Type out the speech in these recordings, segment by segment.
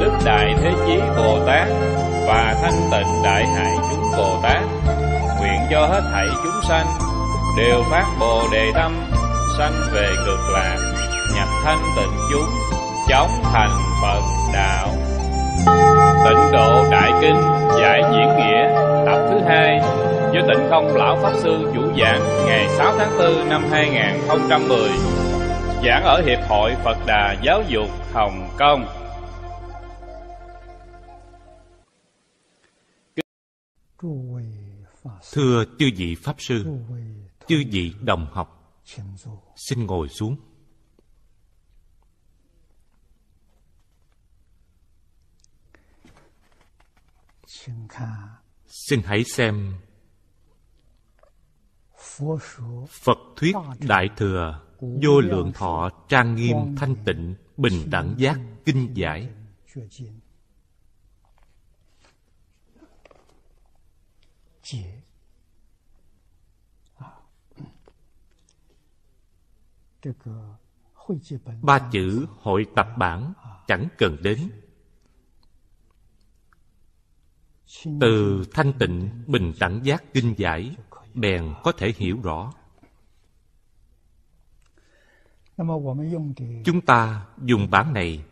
Đức Đại Thế Chí Bồ Tát và Thanh Tịnh Đại Hải chúng Bồ Tát nguyện cho hết thảy chúng sanh đều phát Bồ đề tâm sanh về cực lạc nhập thanh tịnh chúng chóng thành Phật đạo tịnh độ đại kinh giải diễn nghĩa tập thứ hai do tịnh không lão pháp sư chủ giảng ngày 6 tháng 4 năm 2010 giảng ở hiệp hội Phật Đà giáo dục Hồng Kông Thưa chư vị Pháp Sư Chư vị đồng học Xin ngồi xuống Xin hãy xem Phật thuyết Đại Thừa Vô lượng thọ trang nghiêm thanh tịnh Bình đẳng giác kinh giải ba chữ hội tập bản chẳng cần đến từ thanh tịnh bình đẳng giác kinh giải bèn có thể hiểu rõ chúng ta dùng bản này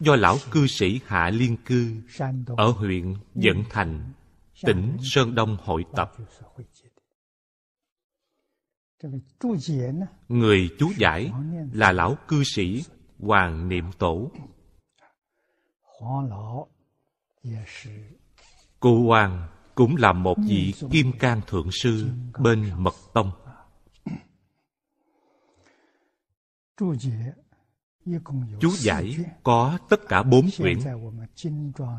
do lão cư sĩ hạ liên cư ở huyện Vận thành tỉnh sơn đông hội tập Người chú giải là lão cư sĩ Hoàng Niệm Tổ. Cụ Hoàng cũng là một vị Kim Cang Thượng Sư bên Mật Tông. Chú giải có tất cả bốn quyển.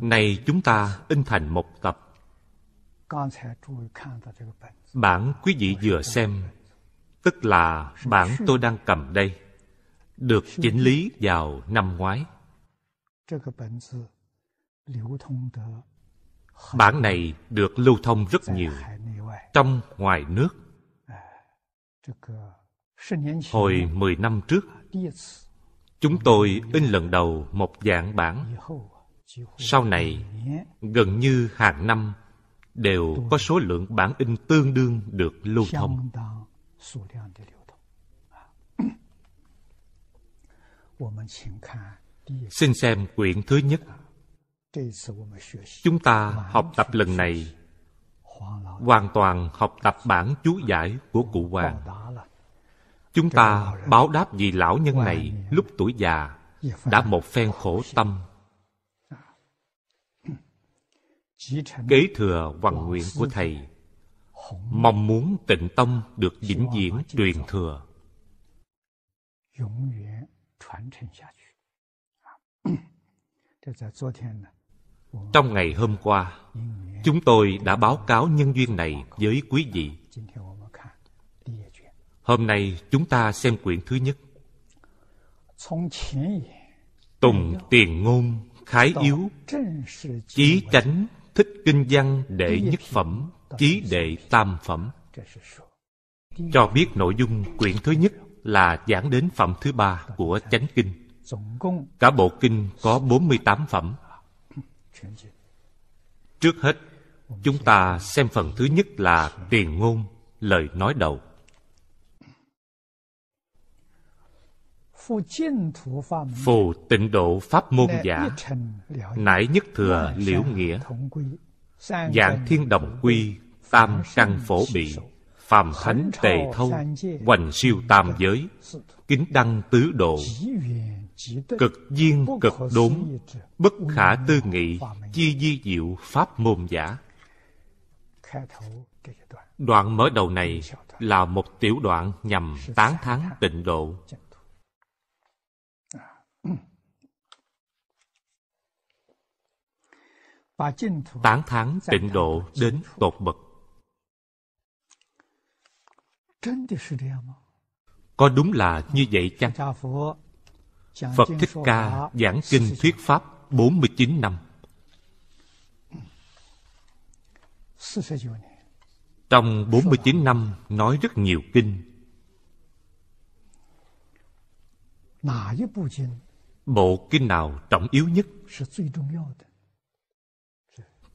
Này chúng ta in thành một tập. Bản quý vị vừa xem tức là bản tôi đang cầm đây được chỉnh lý vào năm ngoái bản này được lưu thông rất nhiều trong ngoài nước hồi mười năm trước chúng tôi in lần đầu một dạng bản sau này gần như hàng năm đều có số lượng bản in tương đương được lưu thông 数量的流动啊。我们请看第 xin xem quyển thứ nhất. Chúng ta học tập lần này hoàn toàn học tập bản chú giải của cụ Hoàng. Chúng ta báo đáp vì lão nhân này lúc tuổi già đã một phen khổ tâm kế thừa hoàng nguyện của thầy mong muốn tịnh tâm được vĩnh viễn truyền thừa trong ngày hôm qua chúng tôi đã báo cáo nhân duyên này với quý vị hôm nay chúng ta xem quyển thứ nhất tùng tiền ngôn khái yếu chí chánh thích kinh văn đệ nhất phẩm chí đệ tam phẩm cho biết nội dung quyển thứ nhất là giảng đến phẩm thứ ba của chánh kinh cả bộ kinh có 48 phẩm trước hết chúng ta xem phần thứ nhất là tiền ngôn lời nói đầu phù tịnh độ pháp môn giả nải nhất thừa liễu nghĩa dạng thiên đồng quy Tam căn phổ bị Phàm thánh tề thâu Hoành siêu tam giới Kính đăng tứ độ Cực duyên cực đốn Bất khả tư nghị Chi di diệu pháp môn giả Đoạn mở đầu này là một tiểu đoạn nhằm tán thán tịnh độ tán thán tịnh độ đến tột bậc có đúng là như vậy chăng? Phật Thích Ca giảng kinh thuyết Pháp 49 năm. Trong 49 năm nói rất nhiều kinh. Bộ kinh nào trọng yếu nhất?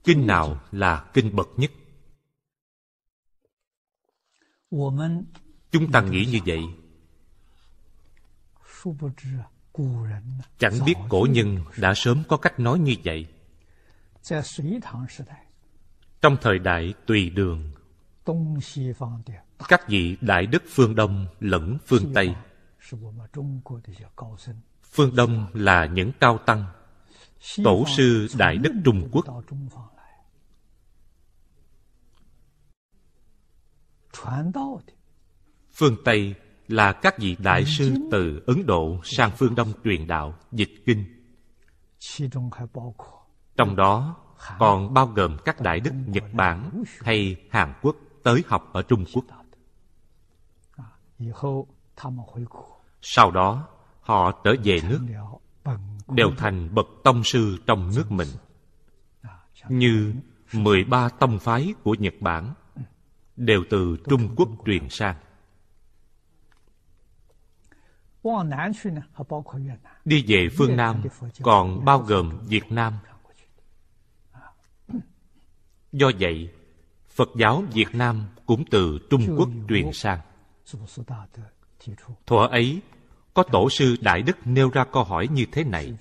kinh nào là kinh bậc nhất chúng ta nghĩ như vậy chẳng biết cổ nhân đã sớm có cách nói như vậy trong thời đại tùy đường các vị đại đức phương đông lẫn phương tây phương đông là những cao tăng tổ sư đại đức trung quốc Phương Tây là các vị đại sư từ Ấn Độ sang phương Đông truyền đạo, dịch kinh. Trong đó còn bao gồm các đại đức Nhật Bản hay Hàn Quốc tới học ở Trung Quốc. Sau đó, họ trở về nước, đều thành bậc tông sư trong nước mình. Như 13 tông phái của Nhật Bản đều từ Trung Quốc truyền sang. Đi về phương Nam còn bao gồm Việt Nam. Do vậy, Phật giáo Việt Nam cũng từ Trung Quốc truyền sang. Thuở ấy, có tổ sư Đại Đức nêu ra câu hỏi như thế này.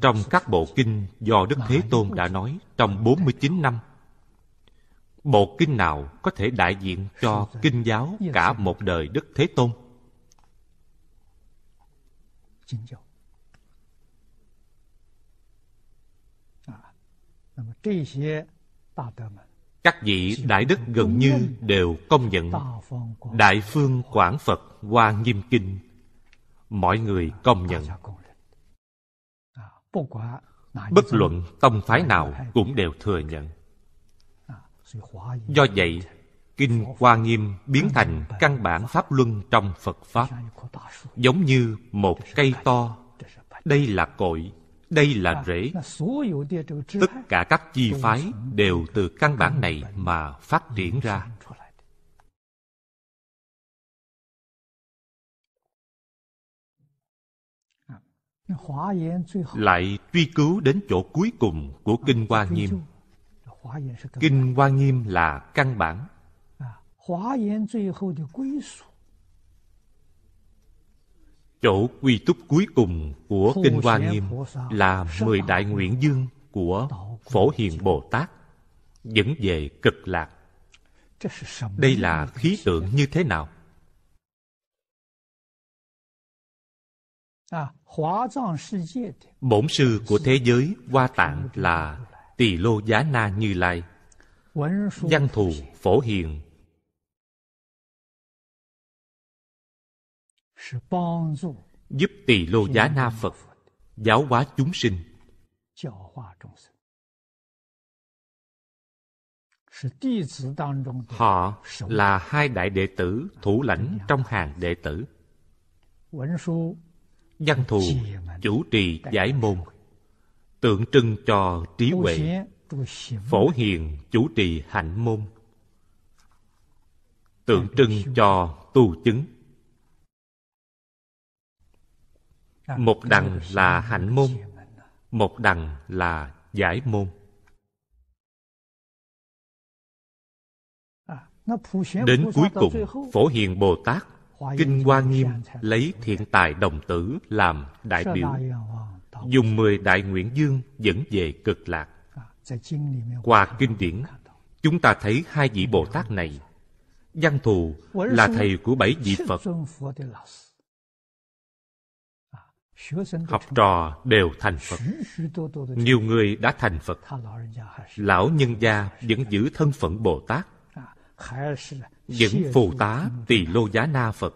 Trong các bộ kinh do Đức Thế Tôn đã nói trong 49 năm Bộ kinh nào có thể đại diện cho kinh giáo cả một đời đức thế tôn à, các vị đại đức gần như đều công nhận đại phương quảng phật hoa nghiêm kinh mọi người à, công nhận à, bất luận tông phái nào cũng đều thừa nhận Do vậy, Kinh Hoa Nghiêm biến thành căn bản Pháp Luân trong Phật Pháp Giống như một cây to Đây là cội, đây là rễ Tất cả các chi phái đều từ căn bản này mà phát triển ra Lại truy cứu đến chỗ cuối cùng của Kinh Hoa Nghiêm Kinh Hoa Nghiêm là căn bản. Chỗ quy túc cuối cùng của Kinh Hoa Nghiêm là mười đại nguyện dương của Phổ Hiền Bồ Tát dẫn về cực lạc. Đây là khí tượng như thế nào? À, Bổn sư của thế giới Hoa Tạng là tỳ lô giá na như lai văn thù phổ hiền giúp tỳ lô giá na phật giáo hóa chúng sinh họ là hai đại đệ tử thủ lãnh trong hàng đệ tử văn thù chủ trì giải môn tượng trưng cho trí huệ phổ hiền chủ trì hạnh môn tượng trưng cho tu chứng một đằng là hạnh môn một đằng là giải môn à, đến cuối cùng phổ hiền bồ tát kinh hoa nghiêm lấy thiện tài đồng tử làm đại biểu dùng mười đại nguyện dương dẫn về cực lạc. Qua kinh điển, chúng ta thấy hai vị Bồ Tát này. Văn thù là thầy của bảy vị Phật. Học trò đều thành Phật. Nhiều người đã thành Phật. Lão nhân gia vẫn giữ thân phận Bồ Tát. Vẫn phù tá tỳ lô giá na Phật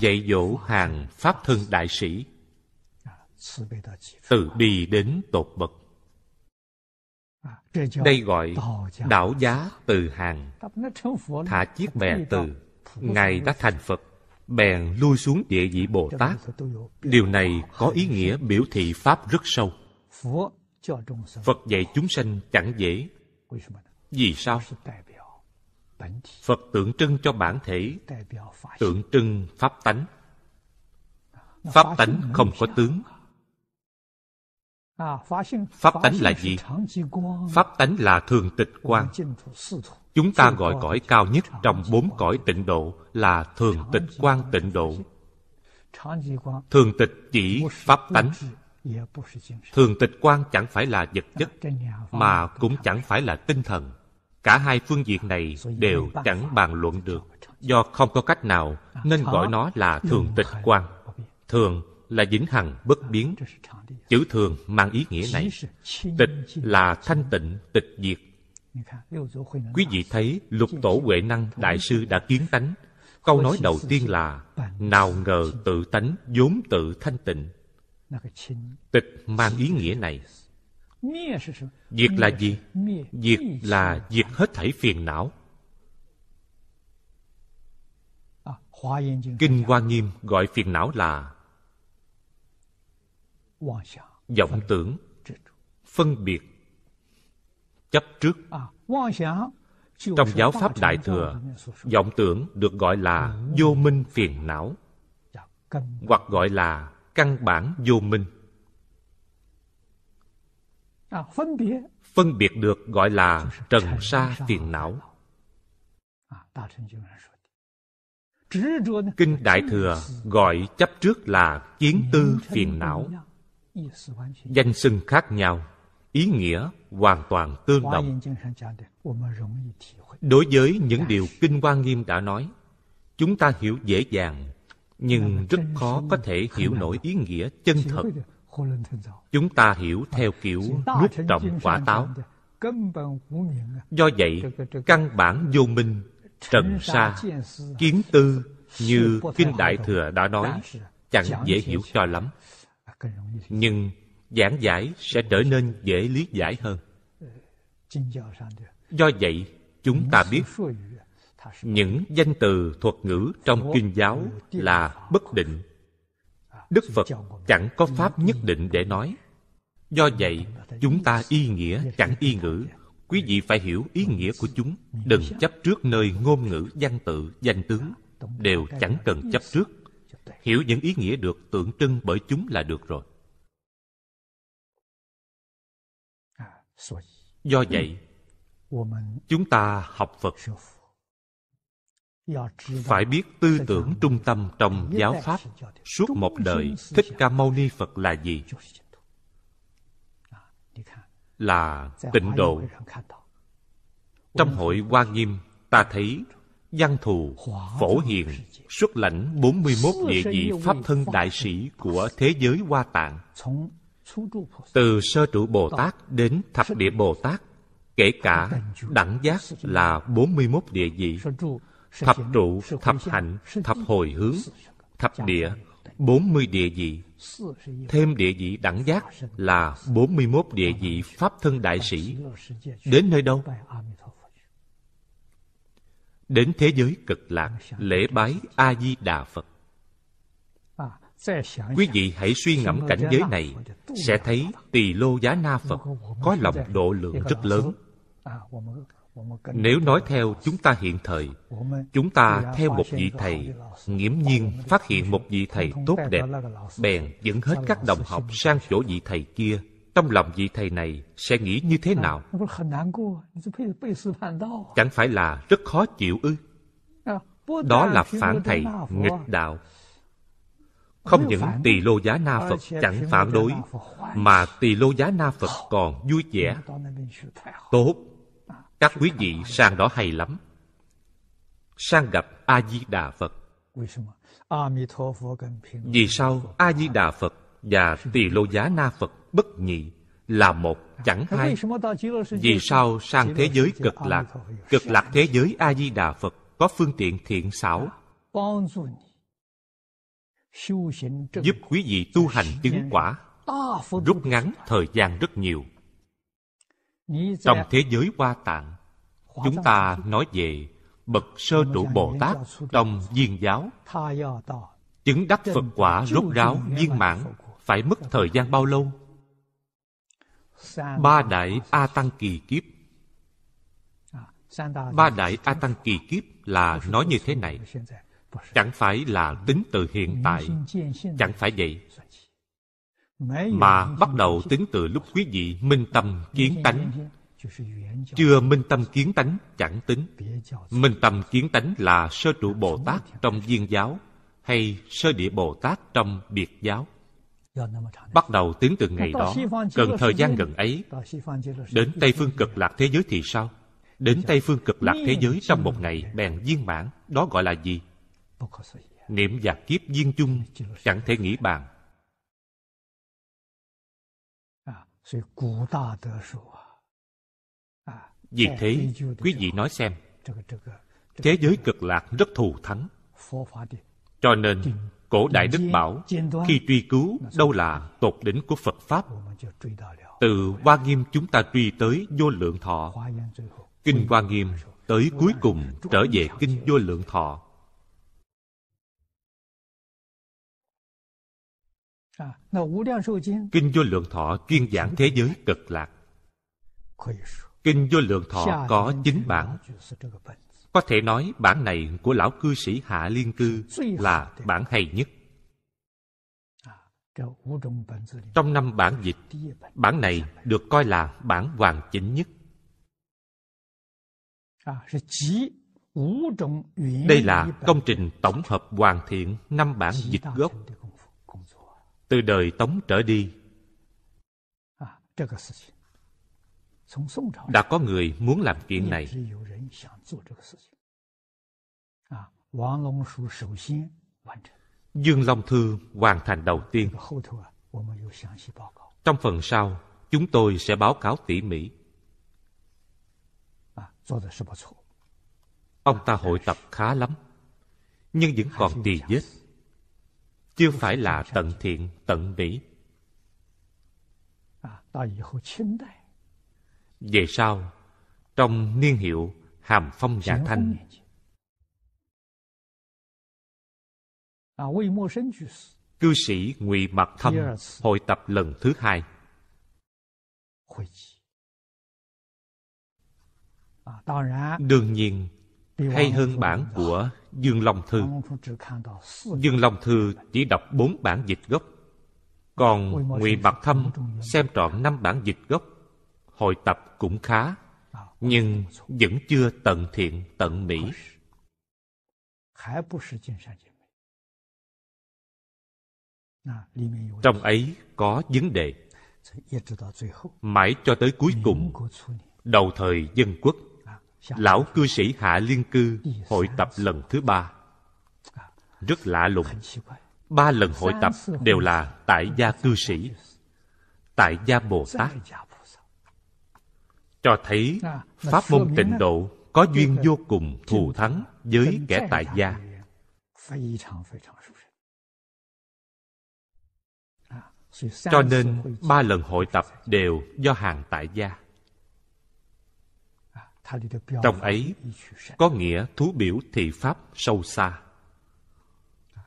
dạy dỗ hàng pháp thân đại sĩ từ bi đến tột bậc đây gọi đảo giá từ hàng thả chiếc bè từ ngài đã thành phật bèn lui xuống địa vị bồ tát điều này có ý nghĩa biểu thị pháp rất sâu phật dạy chúng sanh chẳng dễ vì sao Phật tượng trưng cho bản thể, tượng trưng Pháp tánh. Pháp tánh không có tướng. À, Pháp tánh là gì? Pháp tánh là thường tịch quan. Chúng ta gọi cõi cao nhất trong bốn cõi tịnh độ là thường tịch quan tịnh độ. Thường tịch chỉ Pháp tánh. Thường tịch quan chẳng phải là vật chất, mà cũng chẳng phải là tinh thần cả hai phương diện này đều chẳng bàn luận được do không có cách nào nên gọi nó là thường tịch quan thường là vĩnh hằng bất biến chữ thường mang ý nghĩa này tịch là thanh tịnh tịch diệt quý vị thấy lục tổ huệ năng đại sư đã kiến tánh câu nói đầu tiên là nào ngờ tự tánh vốn tự thanh tịnh tịch mang ý nghĩa này Diệt là gì? Diệt là diệt hết thảy phiền não. Kinh Hoa Nghiêm gọi phiền não là vọng tưởng, phân biệt, chấp trước. Trong giáo pháp Đại Thừa, vọng tưởng được gọi là vô minh phiền não, hoặc gọi là căn bản vô minh. À, phân biệt được gọi là trần sa phiền não à, kinh đại thừa gọi chấp trước là kiến tư phiền não danh xưng khác nhau ý nghĩa hoàn toàn tương đồng đối với những điều kinh hoa nghiêm đã nói chúng ta hiểu dễ dàng nhưng rất khó có thể hiểu nổi ý nghĩa chân thật Chúng ta hiểu theo kiểu nút trồng quả táo. Do vậy, căn bản vô minh, trần sa, kiến tư như Kinh Đại Thừa đã nói chẳng dễ hiểu cho lắm. À, Nhưng giảng giải sẽ trở nên dễ lý giải hơn. Do vậy, chúng ta biết những danh từ thuật ngữ trong kinh giáo là bất định đức phật chẳng có pháp nhất định để nói do vậy chúng ta y nghĩa chẳng y ngữ quý vị phải hiểu ý nghĩa của chúng đừng chấp trước nơi ngôn ngữ văn tự danh tướng đều chẳng cần chấp trước hiểu những ý nghĩa được tượng trưng bởi chúng là được rồi à, do vậy chúng ta học phật phải biết tư tưởng trung tâm trong giáo pháp suốt một đời thích ca mâu ni phật là gì là tịnh độ trong hội hoa nghiêm ta thấy văn thù phổ hiền xuất lãnh 41 địa vị pháp thân đại sĩ của thế giới hoa tạng từ sơ trụ bồ tát đến thập địa bồ tát kể cả đẳng giác là 41 địa vị thập trụ, thập hạnh, thập hồi hướng, thập địa, 40 địa vị. Thêm địa vị đẳng giác là 41 địa vị Pháp thân đại sĩ. Đến nơi đâu? Đến thế giới cực lạc, lễ bái A-di-đà Phật. Quý vị hãy suy ngẫm cảnh giới này, sẽ thấy Tỳ Lô Giá Na Phật có lòng độ lượng rất lớn nếu nói theo chúng ta hiện thời chúng ta theo một vị thầy nghiễm nhiên phát hiện một vị thầy tốt đẹp bèn dẫn hết các đồng học sang chỗ vị thầy kia trong lòng vị thầy này sẽ nghĩ như thế nào chẳng phải là rất khó chịu ư đó là phản thầy nghịch đạo không những tỳ lô giá na phật chẳng phản đối mà tỳ lô giá na phật còn vui vẻ tốt các quý vị sang đó hay lắm. Sang gặp A-di-đà Phật. Vì sao A-di-đà Phật và Tỳ Lô Giá Na Phật bất nhị là một chẳng hai? Vì sao sang thế giới cực lạc, cực lạc thế giới A-di-đà Phật có phương tiện thiện xảo giúp quý vị tu hành chứng quả rút ngắn thời gian rất nhiều trong thế giới hoa tạng, chúng ta nói về bậc sơ trụ Bồ Tát trong viên giáo. Chứng đắc Phật quả rốt ráo viên mãn phải mất thời gian bao lâu? Ba đại A Tăng kỳ kiếp Ba đại A Tăng kỳ kiếp là nói như thế này Chẳng phải là tính từ hiện tại Chẳng phải vậy mà bắt đầu tính từ lúc quý vị minh tâm kiến tánh chưa minh tâm kiến tánh chẳng tính minh tâm kiến tánh là sơ trụ bồ tát trong viên giáo hay sơ địa bồ tát trong biệt giáo bắt đầu tính từ ngày đó gần thời gian gần ấy đến tây phương cực lạc thế giới thì sao đến tây phương cực lạc thế giới trong một ngày bèn viên mãn đó gọi là gì niệm và kiếp viên chung chẳng thể nghĩ bàn Vì thế, quý vị nói xem, thế giới cực lạc rất thù thắng. Cho nên, cổ đại đức bảo, khi truy cứu đâu là tột đỉnh của Phật Pháp, từ Hoa Nghiêm chúng ta truy tới vô lượng thọ, Kinh Hoa Nghiêm tới cuối cùng trở về Kinh vô lượng thọ Kinh Vô Lượng Thọ chuyên giảng thế giới cực lạc. Kinh Vô Lượng Thọ có chính bản. Có thể nói bản này của lão cư sĩ Hạ Liên Cư là bản hay nhất. À, Trong năm bản dịch, bản này được coi là bản hoàn chỉnh nhất. À, Đây là công trình tổng hợp hoàn thiện năm bản dịch gốc từ đời Tống trở đi à, đã có người muốn làm chuyện này. À, Dương Long Thư hoàn thành đầu tiên. Trong phần sau, chúng tôi sẽ báo cáo tỉ mỉ. À, Ông ta hội tập khá lắm, nhưng vẫn còn tì vết chưa phải là tận thiện tận mỹ à, về sau trong niên hiệu hàm phong giả thanh à, cư sĩ ngụy mặc thâm hội tập lần thứ hai à, đương nhiên hay hơn bản của Dương Long Thư. Dương Long Thư chỉ đọc bốn bản dịch gốc, còn Ngụy Bạc Thâm xem trọn năm bản dịch gốc, hội tập cũng khá, nhưng vẫn chưa tận thiện tận mỹ. Trong ấy có vấn đề. Mãi cho tới cuối cùng, đầu thời dân quốc, Dạ. Lão cư sĩ Hạ Liên Cư dạ. hội tập lần thứ ba. Dạ. Rất lạ lùng. Ba lần hội tập đều là tại gia cư sĩ, tại gia Bồ Tát. Cho thấy Pháp môn tịnh độ có duyên vô cùng thù thắng với kẻ tại gia. Cho nên ba lần hội tập đều do hàng tại gia trong ấy có nghĩa thú biểu thị pháp sâu xa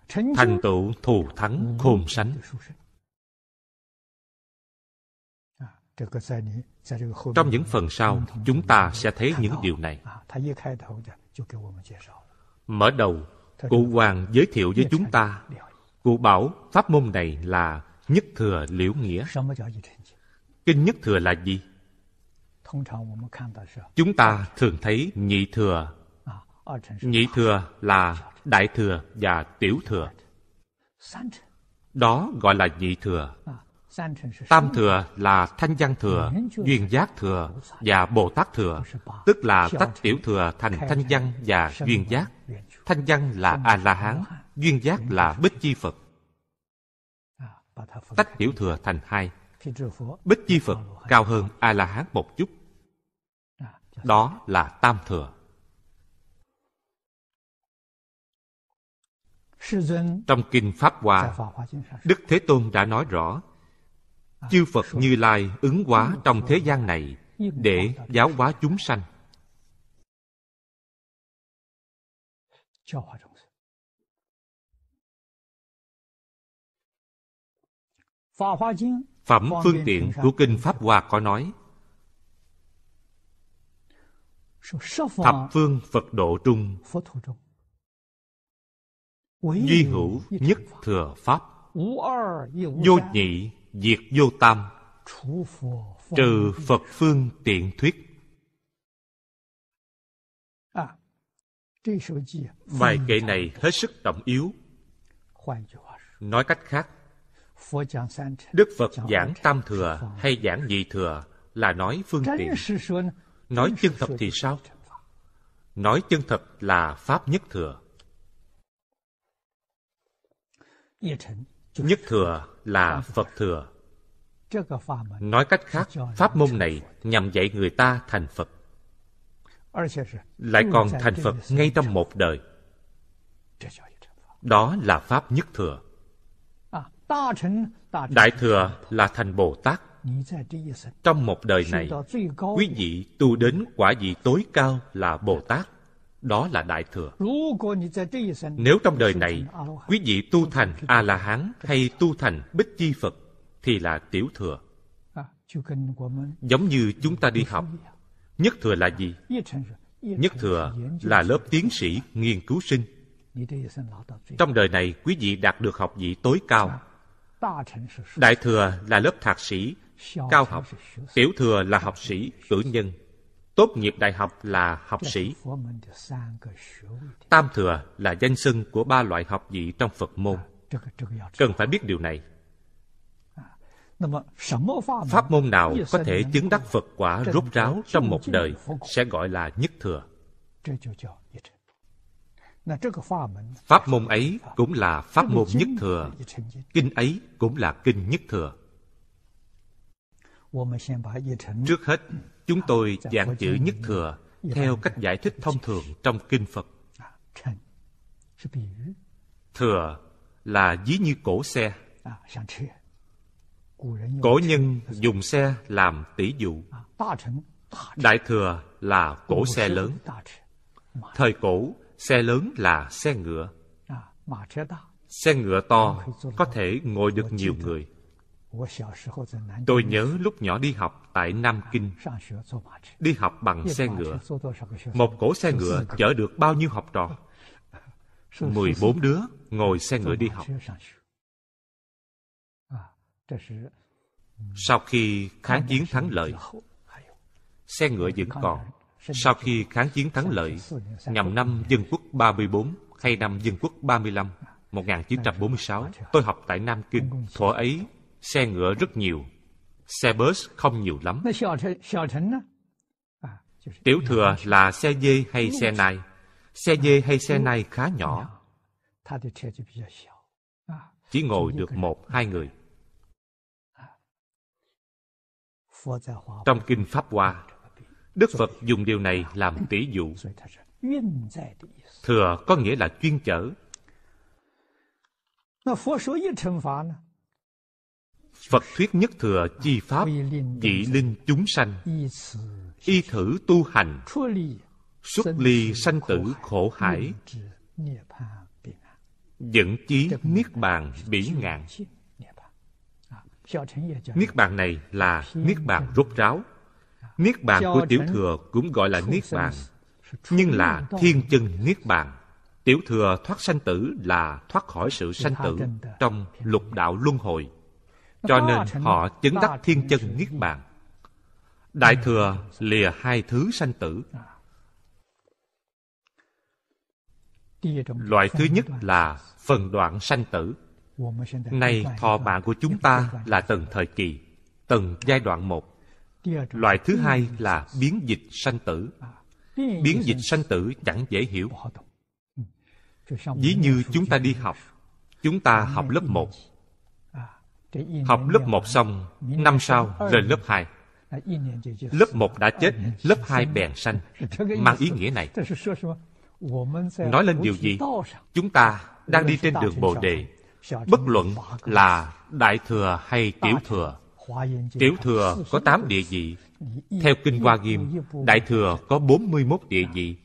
thành tựu thù thắng khôn sánh à, trong những phần sau chúng ta sẽ thấy những điều này à, mở đầu cụ hoàng giới thiệu với chúng ta cụ bảo pháp môn này là nhất thừa liễu nghĩa kinh nhất thừa là gì Chúng ta thường thấy nhị thừa. Nhị thừa là đại thừa và tiểu thừa. Đó gọi là nhị thừa. Tam thừa là thanh văn thừa, duyên giác thừa và Bồ Tát thừa, tức là tách tiểu thừa thành thanh văn và duyên giác. Thanh văn là A-la-hán, duyên giác là Bích Chi Phật. À, tách tiểu thừa thành hai. Bích Chi Phật cao hơn A-la-hán một chút đó là tam thừa trong kinh pháp hoa dạ đức thế tôn đã nói rõ chư phật như lai ứng hóa trong thế gian này để giáo hóa chúng sanh phẩm phương tiện của kinh pháp hoa có nói thập phương phật độ trung duy hữu nhất thừa pháp vô nhị diệt vô tam trừ phật phương tiện thuyết bài kệ này hết sức trọng yếu nói cách khác đức phật giảng tam thừa hay giảng nhị thừa là nói phương tiện Nói chân thật thì sao? Nói chân thật là Pháp nhất thừa. Nhất thừa là Phật thừa. Nói cách khác, pháp môn này nhằm dạy người ta thành Phật. Lại còn thành Phật ngay trong một đời. Đó là Pháp nhất thừa. Đại thừa là thành Bồ Tát. Trong một đời này, quý vị tu đến quả vị tối cao là Bồ Tát, đó là Đại Thừa. Nếu trong đời này, quý vị tu thành A-la-hán hay tu thành Bích Chi Phật, thì là Tiểu Thừa. Giống như chúng ta đi học, nhất thừa là gì? Nhất thừa là lớp tiến sĩ, nghiên cứu sinh. Trong đời này, quý vị đạt được học vị tối cao. Đại thừa là lớp thạc sĩ, Cao học, tiểu thừa là học sĩ, cử nhân. Tốt nghiệp đại học là học sĩ. Tam thừa là danh xưng của ba loại học vị trong Phật môn. Cần phải biết điều này. Pháp môn nào có thể chứng đắc Phật quả rốt ráo trong một đời sẽ gọi là nhất thừa. Pháp môn ấy cũng là pháp môn nhất thừa. Kinh ấy cũng là kinh nhất thừa. Trước hết, chúng à, tôi giảng chữ nhất thừa theo cách giải thích thông thường trong Kinh Phật. À, thừa là dí như cổ xe. À, cổ nhân dùng xe làm tỷ dụ. Đại thừa là cổ xe lớn. Thời cổ, xe lớn là xe ngựa. Xe ngựa to có thể ngồi được nhiều người Tôi nhớ lúc nhỏ đi học tại Nam Kinh, đi học bằng xe ngựa. Một cỗ xe ngựa chở được bao nhiêu học trò? 14 đứa ngồi xe ngựa đi học. Sau khi kháng chiến thắng lợi, xe ngựa vẫn còn. Sau khi kháng chiến thắng lợi, nhằm năm Dân quốc 34 hay năm Dân quốc 35, 1946, tôi học tại Nam Kinh. Thuở ấy, xe ngựa rất nhiều, xe bus không nhiều lắm. À, Tiểu thừa là xe dê hay xe nai. Xe dê hay xe nai khá nhỏ. À, Chỉ ngồi được một, hai người. À. Trong Kinh Pháp Hoa, Đức Phật dùng điều này làm tỷ dụ. Thừa có nghĩa là chuyên chở. Phật thuyết nhất thừa chi pháp Chỉ linh chúng sanh Y thử tu hành Xuất ly sanh tử khổ hải Dẫn chí Niết Bàn bỉ ngạn Niết Bàn này là Niết Bàn rốt ráo Niết Bàn của Tiểu Thừa cũng gọi là Niết Bàn Nhưng là thiên chân Niết Bàn Tiểu Thừa thoát sanh tử là thoát khỏi sự sanh tử Trong lục đạo luân hồi cho nên họ chứng đắc thiên chân Niết Bàn Đại Thừa lìa hai thứ sanh tử à. Loại thứ nhất là phần đoạn sanh tử Nay thọ mạng của chúng ta là từng thời kỳ Từng giai đoạn một Loại thứ hai là biến dịch sanh tử à. Biến dịch sanh tử chẳng dễ hiểu ừ. Ví như chúng ta đi học Chúng ta học lớp 1 Học lớp 1 xong, năm sau lên lớp 2. Lớp 1 đã chết, lớp 2 bèn sanh. Mang ý nghĩa này. Nói lên điều gì? Chúng ta đang đi trên đường Bồ Đề. Bất luận là Đại Thừa hay Tiểu Thừa. Tiểu Thừa có 8 địa vị. Theo Kinh Hoa Nghiêm, Đại Thừa có 41 địa vị.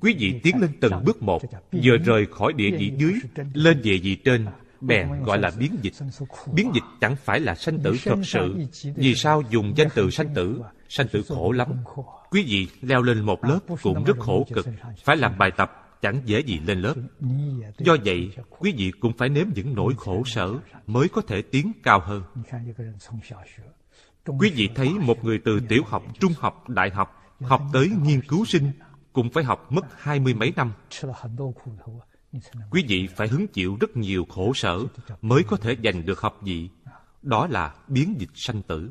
Quý vị tiến lên từng bước một, vừa rời khỏi địa vị dưới, lên địa vị trên bèn gọi là biến dịch biến dịch chẳng phải là sanh tử thật sự vì sao dùng danh từ sanh tử sanh tử khổ lắm quý vị leo lên một lớp cũng rất khổ cực phải làm bài tập chẳng dễ gì lên lớp do vậy quý vị cũng phải nếm những nỗi khổ sở mới có thể tiến cao hơn quý vị thấy một người từ tiểu học trung học đại học học tới nghiên cứu sinh cũng phải học mất hai mươi mấy năm quý vị phải hứng chịu rất nhiều khổ sở mới có thể giành được học vị đó là biến dịch sanh tử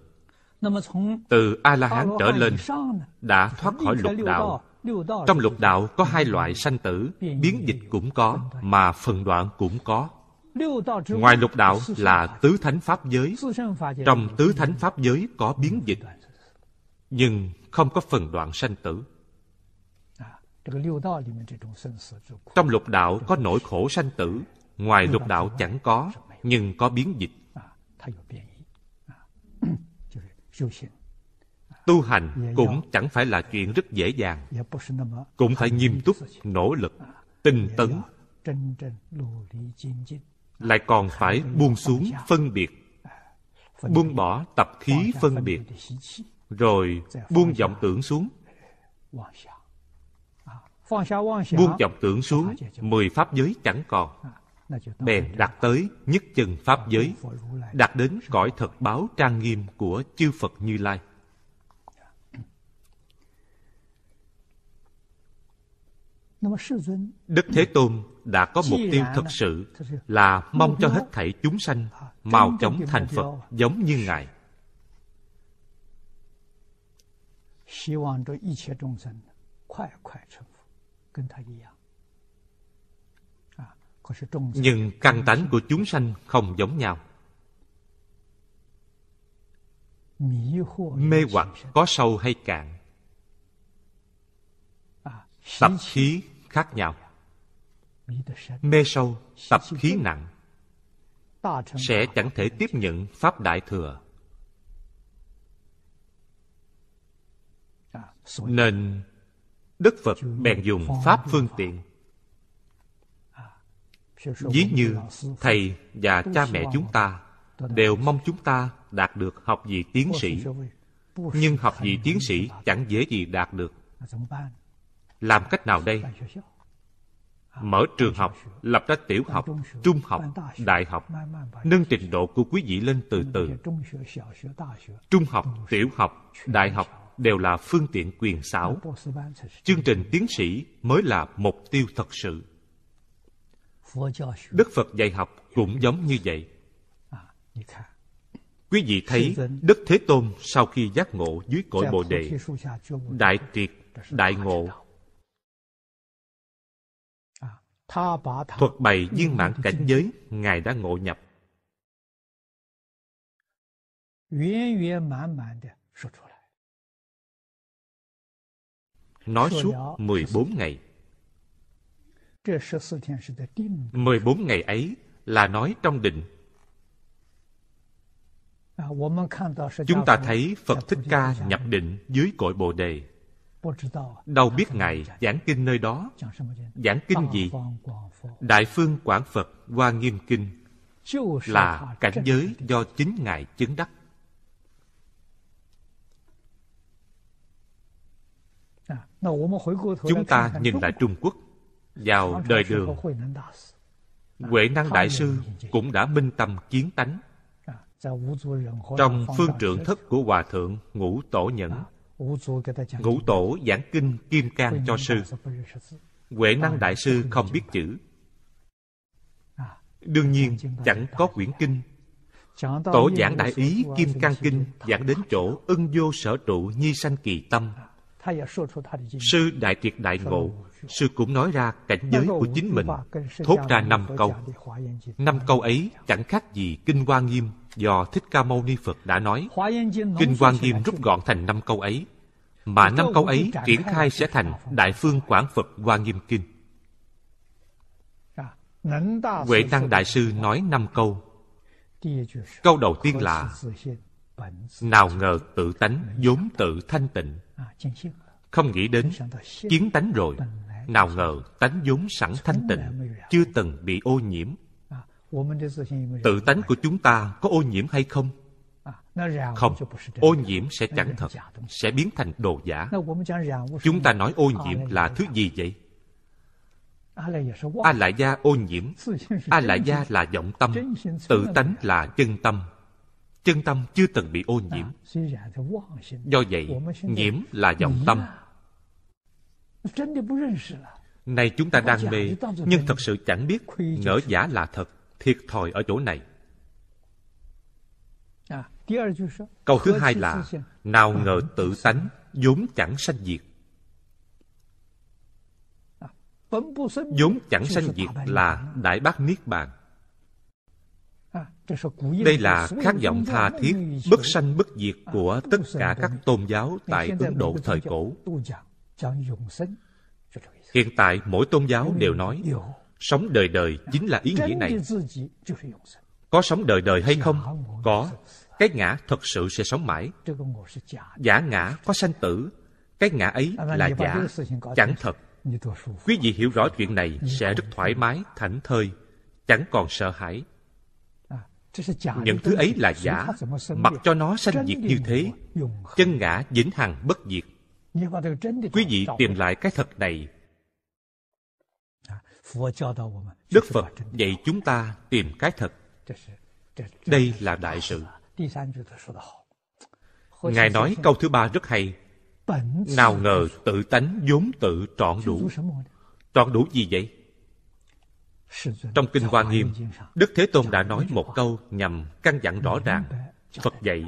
từ a la hán trở lên đã thoát khỏi lục đạo trong lục đạo có hai loại sanh tử biến dịch cũng có mà phần đoạn cũng có ngoài lục đạo là tứ thánh pháp giới trong tứ thánh pháp giới có biến dịch nhưng không có phần đoạn sanh tử trong lục đạo có nỗi khổ sanh tử, ngoài lục đạo chẳng có, nhưng có biến dịch. Tu hành cũng chẳng phải là chuyện rất dễ dàng, cũng phải nghiêm túc, nỗ lực, tinh tấn, lại còn phải buông xuống phân biệt, buông bỏ tập khí phân biệt, rồi buông vọng tưởng xuống Buông vọng tưởng xuống Mười pháp giới chẳng còn Bèn đạt tới nhất chân pháp giới Đạt đến cõi thật báo trang nghiêm Của chư Phật Như Lai Đức Thế Tôn đã có mục tiêu thật sự là mong cho hết thảy chúng sanh mau chóng thành Phật giống như Ngài. À, nhưng căn tánh của chúng sanh không giống nhau mê hoặc có sâu hay cạn à, tập khí khác nhau mê sâu tập khí nặng sẽ chẳng thể tiếp nhận pháp đại thừa à, nên Đức Phật bèn dùng Pháp phương tiện à, Ví như Thầy và cha mẹ chúng ta Đều mong chúng ta đạt được học vị tiến sĩ Nhưng học vị tiến sĩ chẳng dễ gì đạt được Làm cách nào đây? Mở à, trường học, lập ra tiểu học, trung học, đại học Nâng trình độ của quý vị lên từ từ Trung học, tiểu học, đại học đều là phương tiện quyền xảo. Chương trình tiến sĩ mới là mục tiêu thật sự. Đức Phật dạy học cũng giống như vậy. Quý vị thấy Đức Thế Tôn sau khi giác ngộ dưới cội Bồ Đề, đại triệt, đại ngộ, thuật bày viên mãn cảnh giới Ngài đã ngộ nhập nói suốt 14 ngày. 14 ngày ấy là nói trong định. À, chúng ta thấy Phật Thích Ca nhập định dưới cội Bồ Đề. Đâu biết Ngài giảng kinh nơi đó, giảng kinh gì? Đại Phương Quảng Phật qua Nghiêm Kinh là cảnh giới do chính Ngài chứng đắc. Chúng ta nhìn lại Trung Quốc vào đời đường. Huệ Năng Đại Sư cũng đã minh tâm kiến tánh. Trong phương trượng thất của Hòa Thượng Ngũ Tổ Nhẫn, Ngũ Tổ giảng kinh Kim Cang cho sư. Huệ Năng Đại Sư không biết chữ. Đương nhiên, chẳng có quyển kinh Tổ giảng đại ý Kim Cang Kinh giảng đến chỗ ưng vô sở trụ nhi sanh kỳ tâm Sư Đại Triệt Đại Ngộ, Sư cũng nói ra cảnh giới của chính mình, thốt ra năm câu. Năm câu ấy chẳng khác gì Kinh Hoa Nghiêm do Thích Ca Mâu Ni Phật đã nói. Kinh Hoa Nghiêm rút gọn thành năm câu ấy, mà năm câu ấy triển khai sẽ thành Đại Phương Quảng Phật Hoa Nghiêm Kinh. À, Huệ Tăng Đại Sư nói năm câu. Câu đầu tiên là Nào ngờ tự tánh vốn tự thanh tịnh không nghĩ đến chiến tánh rồi Nào ngờ tánh vốn sẵn thanh tịnh Chưa từng bị ô nhiễm Tự tánh của chúng ta có ô nhiễm hay không? Không, ô nhiễm sẽ chẳng thật, sẽ biến thành đồ giả. Chúng ta nói ô nhiễm là thứ gì vậy? A lại gia ô nhiễm, A lại gia là vọng tâm, tự tánh là chân tâm chân tâm chưa từng bị ô nhiễm à, do vậy nhiễm là dòng tâm nay chúng ta đang mê nhưng thật sự chẳng biết ngỡ giả là thật thiệt thòi ở chỗ này à, câu thứ hai là nào à. ngờ tự tánh vốn chẳng sanh diệt vốn chẳng sanh diệt là đại bác niết bàn đây là khát vọng tha thiết, bất sanh bất diệt của tất cả các tôn giáo tại Ấn Độ thời cổ. Hiện tại, mỗi tôn giáo đều nói, sống đời đời chính là ý nghĩa này. Có sống đời đời hay không? Có. Cái ngã thật sự sẽ sống mãi. Giả ngã có sanh tử. Cái ngã ấy là giả, chẳng thật. Quý vị hiểu rõ chuyện này sẽ rất thoải mái, thảnh thơi, chẳng còn sợ hãi, những thứ ấy là giả, mặc cho nó sanh diệt như thế, chân ngã vĩnh hằng bất diệt. Quý vị tìm lại cái thật này. À, Đức Phật dạy chúng ta tìm cái thật. Đây là đại sự. Ngài nói câu thứ ba rất hay. Nào ngờ tự tánh vốn tự trọn đủ. Trọn đủ gì vậy? Trong Kinh Hoa Nghiêm, Đức Thế Tôn đã nói một câu nhằm căn dặn rõ ràng. Phật dạy,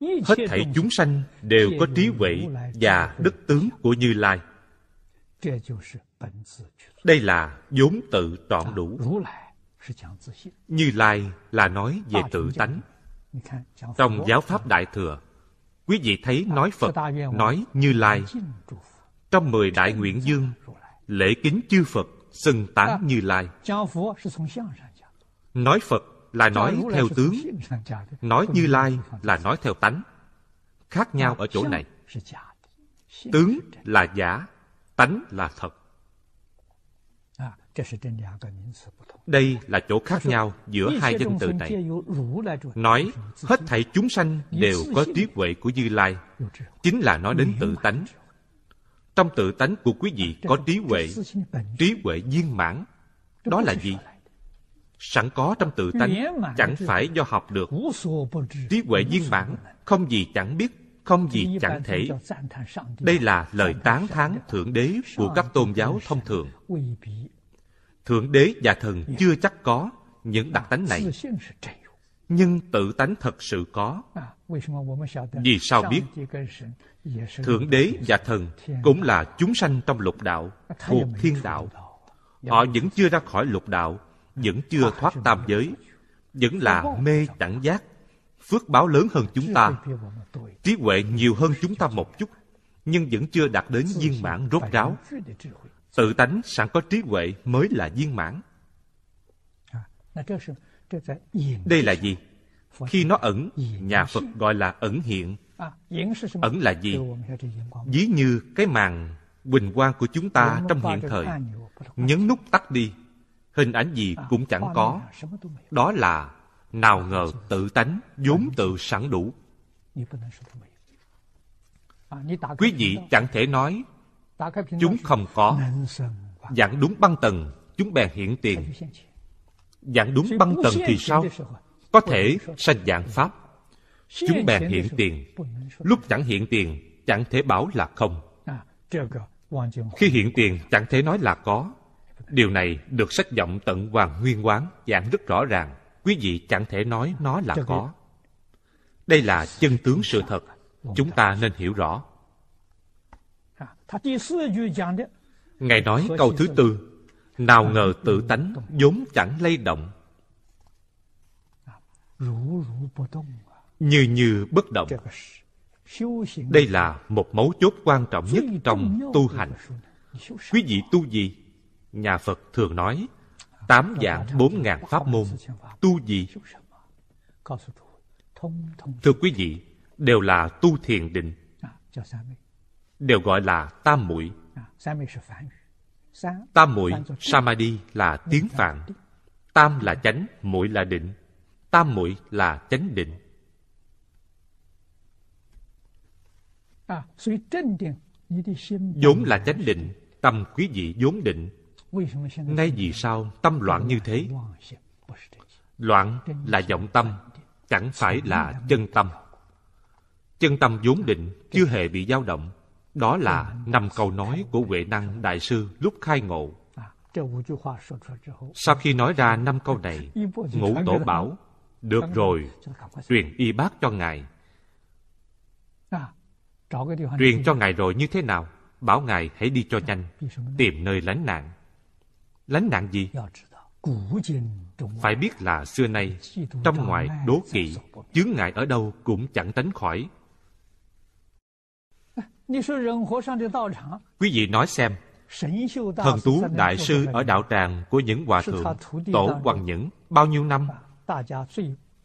hết thảy chúng sanh đều có trí huệ và đức tướng của Như Lai. Đây là vốn tự trọn đủ. Như Lai là nói về tự tánh. Trong giáo pháp Đại Thừa, quý vị thấy nói Phật, nói Như Lai. Trong mười đại nguyện dương, lễ kính chư Phật xưng tán như lai nói phật là nói theo tướng nói như lai là nói theo tánh khác nhau ở chỗ này tướng là giả tánh là thật à, đây là chỗ khác nhau giữa hai danh từ này. Nói hết thảy chúng sanh đều có trí huệ của Như Lai, chính là nói đến tự tánh, trong tự tánh của quý vị có trí huệ trí huệ viên mãn đó là gì sẵn có trong tự tánh chẳng phải do học được trí huệ viên mãn không gì chẳng biết không gì chẳng thể đây là lời tán thán thượng đế của các tôn giáo thông thường thượng đế và thần chưa chắc có những đặc tánh này nhưng tự tánh thật sự có vì sao biết thượng đế và thần cũng là chúng sanh trong lục đạo thuộc thiên đạo họ vẫn chưa ra khỏi lục đạo vẫn chưa thoát tam giới vẫn là mê đẳng giác phước báo lớn hơn chúng ta trí huệ nhiều hơn chúng ta một chút nhưng vẫn chưa đạt đến viên mãn rốt ráo tự tánh sẵn có trí huệ mới là viên mãn đây là gì khi nó ẩn nhà phật gọi là ẩn hiện À, ẩn là gì ví như cái màn bình quang của chúng ta trong hiện thời nhấn nút tắt đi hình ảnh gì à, cũng chẳng có đó là nào ngờ tự tánh vốn tự sẵn đủ à, quý vị chẳng thể nói chúng không có dạng đúng băng tầng chúng bèn hiện tiền dạng đúng băng tầng thì sao có thể sanh dạng pháp chúng bèn hiện tiền lúc chẳng hiện tiền chẳng thể bảo là không à, khi hiện tiền chẳng thể nói là có điều này được sách giọng tận hoàng nguyên quán giảng rất rõ ràng quý vị chẳng thể nói nó là có đây là chân tướng sự thật chúng ta nên hiểu rõ à, ngài nói câu thứ tư nào ngờ tự tánh vốn chẳng lay động à, như như bất động đây là một mấu chốt quan trọng nhất trong tu hành quý vị tu gì nhà phật thường nói tám dạng bốn ngàn pháp môn tu gì thưa quý vị đều là tu thiền định đều gọi là tam mũi, tam mũi samadhi là tiếng phạn tam là chánh mũi là định tam mũi là chánh định À, vốn là chánh định tâm quý vị vốn định ngay vì sao tâm loạn như thế loạn là vọng tâm chẳng phải là chân tâm chân tâm vốn định chưa hề bị dao động đó là năm câu nói của huệ năng đại sư lúc khai ngộ à, sau khi nói ra năm câu này ngũ tổ bảo được rồi truyền y bác cho ngài à, truyền cho ngài rồi như thế nào bảo ngài hãy đi cho nhanh tìm nơi lánh nạn lánh nạn gì dạ, phải biết là xưa nay trong ngoài đố kỵ chướng ngại ở đâu cũng chẳng tránh khỏi quý vị nói xem thần tú đại sư ở đạo tràng của những hòa thượng tổ hoàng những bao nhiêu năm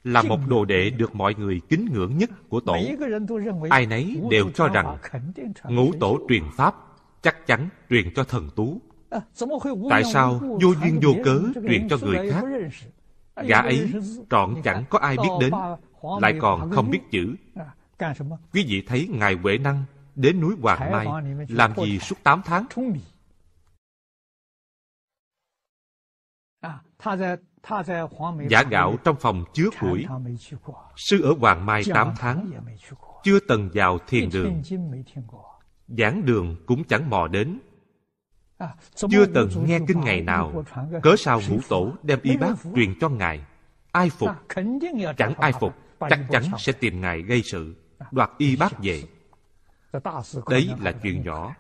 là một đồ đệ được mọi người kính ngưỡng nhất của tổ. Ai nấy đều cho rằng ngũ tổ truyền pháp chắc chắn truyền cho thần tú. Tại sao vô duyên vô cớ truyền cho người khác? Gã ấy trọn chẳng có ai biết đến, lại còn không biết chữ. Quý vị thấy Ngài Huệ Năng đến núi Hoàng Mai làm gì suốt 8 tháng? Giả gạo trong phòng chứa củi Sư ở Hoàng Mai 8 tháng Chưa từng vào thiền đường Giảng đường cũng chẳng mò đến à, Chưa từng nghe kinh ngày nào Cớ sao ngũ tổ đem y bác truyền cho ngài Ai phục à, Chẳng ai phục Chắc chắn sẽ tìm ngài gây sự à, Đoạt y bác về Đấy là chuyện nhỏ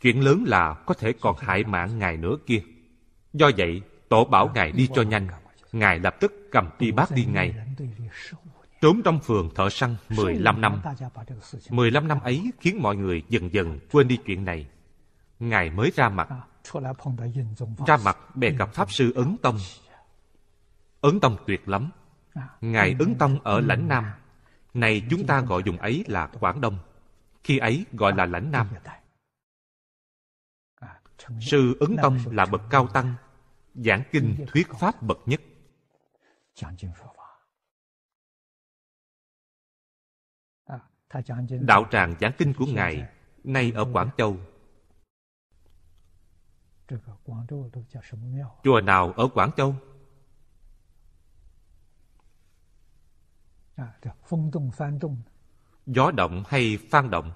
Chuyện lớn là có thể còn hại mạng ngài nữa kia Do vậy tổ bảo ngài đi cho nhanh Ngài lập tức cầm y bác đi ngay. Trốn trong phường thợ săn 15 năm. 15 năm ấy khiến mọi người dần dần quên đi chuyện này. Ngài mới ra mặt. Ra mặt bè gặp Pháp Sư Ấn Tông. Ấn Tông tuyệt lắm. Ngài Ấn Tông ở lãnh Nam. Này chúng ta gọi dùng ấy là Quảng Đông. Khi ấy gọi là lãnh Nam. Sư Ấn Tông là bậc cao tăng, giảng kinh thuyết pháp bậc nhất. Đạo tràng giảng kinh của Ngài nay ở Quảng Châu. Chùa nào ở Quảng Châu? Gió động hay phan động?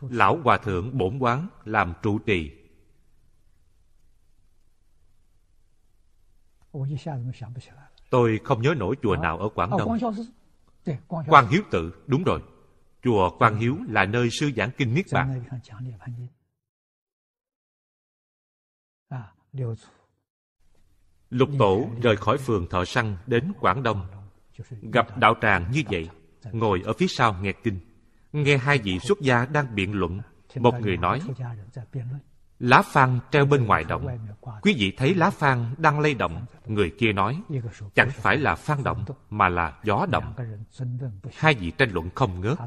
Lão Hòa Thượng Bổn Quán làm trụ trì Tôi không nhớ nổi chùa ờ nào ở Quảng Đông. Quang Hiếu Tự, đúng rồi. Chùa Quang Hiếu là nơi sư giảng kinh Niết Bàn. Lục Tổ rời khỏi phường Thọ Săn đến Quảng Đông. Gặp đạo tràng như vậy, ngồi ở phía sau nghe kinh. Nghe hai vị xuất gia đang biện luận. Một người nói, Lá phan treo bên ngoài động. Quý vị thấy lá phan đang lay động. Người kia nói, chẳng phải là phan động, mà là gió động. Hai vị tranh luận không ngớt.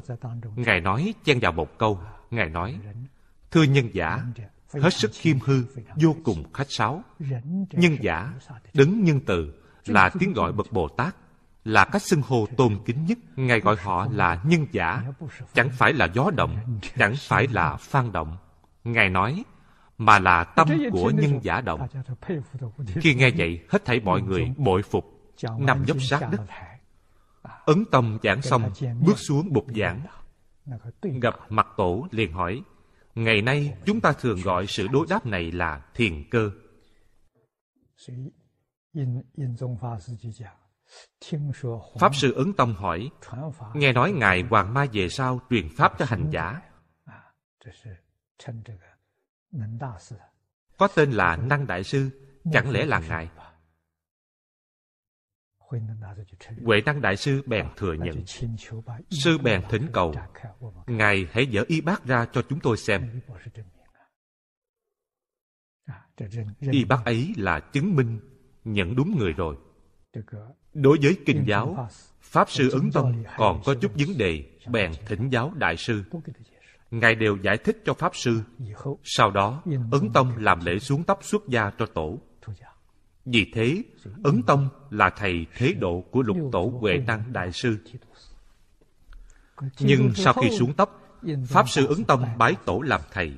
Ngài nói chen vào một câu. Ngài nói, thưa nhân giả, hết sức khiêm hư, vô cùng khách sáo. Nhân giả, đứng nhân từ, là tiếng gọi bậc Bồ Tát, là cách xưng hô tôn kính nhất. Ngài gọi họ là nhân giả, chẳng phải là gió động, chẳng phải là phan động. Ngài nói, mà là tâm của nhân giả động khi nghe vậy hết thảy mọi người bội phục nằm dốc sát đất à, ấn tâm giảng xong bước xuống bục giảng gặp mặt tổ liền hỏi ngày nay chúng ta thường gọi sự đối đáp này là thiền cơ pháp sư ấn tông hỏi nghe nói ngài hoàng ma về sau truyền pháp cho hành giả à, có tên là Năng Đại Sư, chẳng lẽ là Ngài? Huệ Năng Đại Sư bèn thừa nhận. Sư bèn thỉnh cầu, Ngài hãy dỡ y bác ra cho chúng tôi xem. Y bác ấy là chứng minh nhận đúng người rồi. Đối với kinh giáo, Pháp Sư Ấn Tông còn có chút vấn đề, bèn thỉnh giáo Đại Sư. Ngài đều giải thích cho Pháp Sư. Sau đó, Ấn Tông làm lễ xuống tóc xuất gia cho tổ. Vì thế, Ấn Tông là thầy thế độ của lục tổ Huệ Năng Đại Sư. Nhưng sau khi xuống tóc, Pháp Sư Ấn Tông bái tổ làm thầy.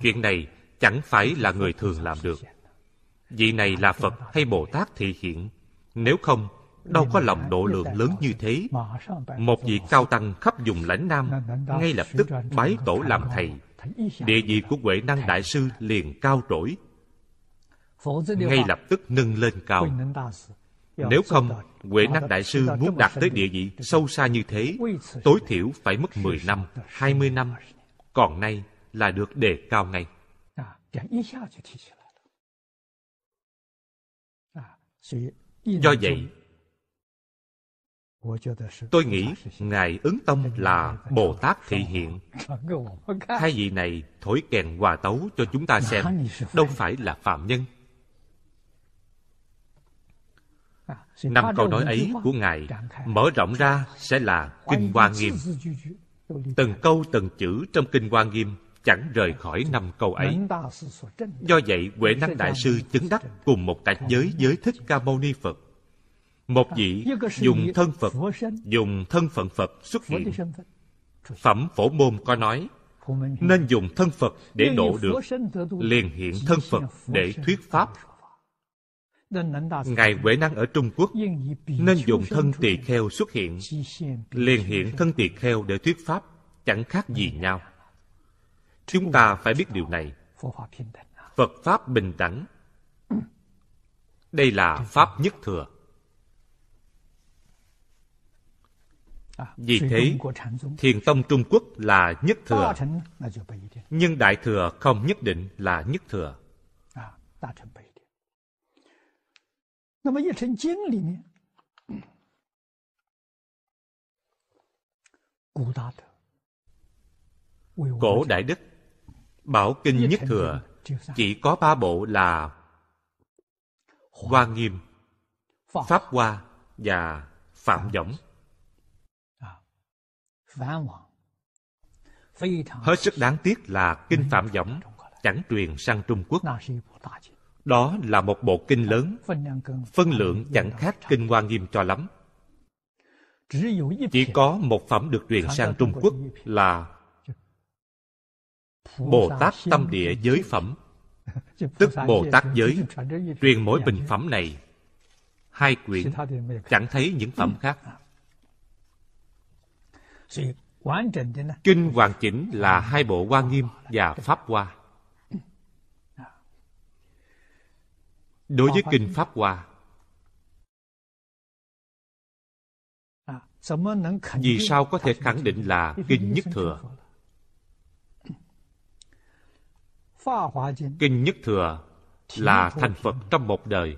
Chuyện này chẳng phải là người thường làm được. Vị này là Phật hay Bồ Tát thị hiện. Nếu không, đâu có lòng độ lượng lớn như thế. Một vị cao tăng khắp vùng lãnh Nam, ngay lập tức bái tổ làm thầy. Địa vị của Huệ Năng Đại Sư liền cao trỗi, ngay lập tức nâng lên cao. Nếu không, Huệ Năng Đại Sư muốn đạt tới địa vị sâu xa như thế, tối thiểu phải mất 10 năm, 20 năm, còn nay là được đề cao ngay. Do vậy, Tôi nghĩ Ngài ứng tâm là Bồ Tát thị hiện Hai vị này thổi kèn hòa tấu cho chúng ta xem Đâu phải là phạm nhân Năm câu nói ấy của Ngài mở rộng ra sẽ là Kinh Hoa Nghiêm Từng câu từng chữ trong Kinh Hoa Nghiêm chẳng rời khỏi năm câu ấy. Do vậy, Huệ Năng Đại Sư chứng đắc cùng một cảnh giới giới Thích Ca Mâu Ni Phật một vị dùng thân Phật, dùng thân phận Phật xuất hiện. Phẩm Phổ Môn có nói, nên dùng thân Phật để độ được, liền hiện thân Phật để thuyết Pháp. Ngài Huệ Năng ở Trung Quốc nên dùng thân tỳ kheo xuất hiện, liền hiện thân tỳ kheo để thuyết Pháp, chẳng khác gì nhau. Chúng ta phải biết điều này. Phật Pháp bình đẳng. Đây là Pháp nhất thừa. Vì thế, Thiền Tông Trung Quốc là nhất thừa, nhưng Đại Thừa không nhất định là nhất thừa. Cổ Đại Đức Bảo Kinh Nhất Thừa chỉ có ba bộ là Hoa Nghiêm, Pháp Hoa và Phạm Võng. Hết sức đáng tiếc là kinh Phạm Võng chẳng truyền sang Trung Quốc. Đó là một bộ kinh lớn, phân lượng chẳng khác kinh Hoa Nghiêm cho lắm. Chỉ có một phẩm được truyền sang Trung Quốc là Bồ Tát Tâm Địa Giới Phẩm, tức Bồ Tát Giới, truyền mỗi bình phẩm này hai quyển, chẳng thấy những phẩm khác. À, Kinh hoàn chỉnh là hai bộ Hoa Nghiêm và Pháp Hoa. Đối với Kinh Pháp Hoa, vì sao có thể khẳng định là Kinh Nhất Thừa? Kinh Nhất Thừa là thành Phật trong một đời.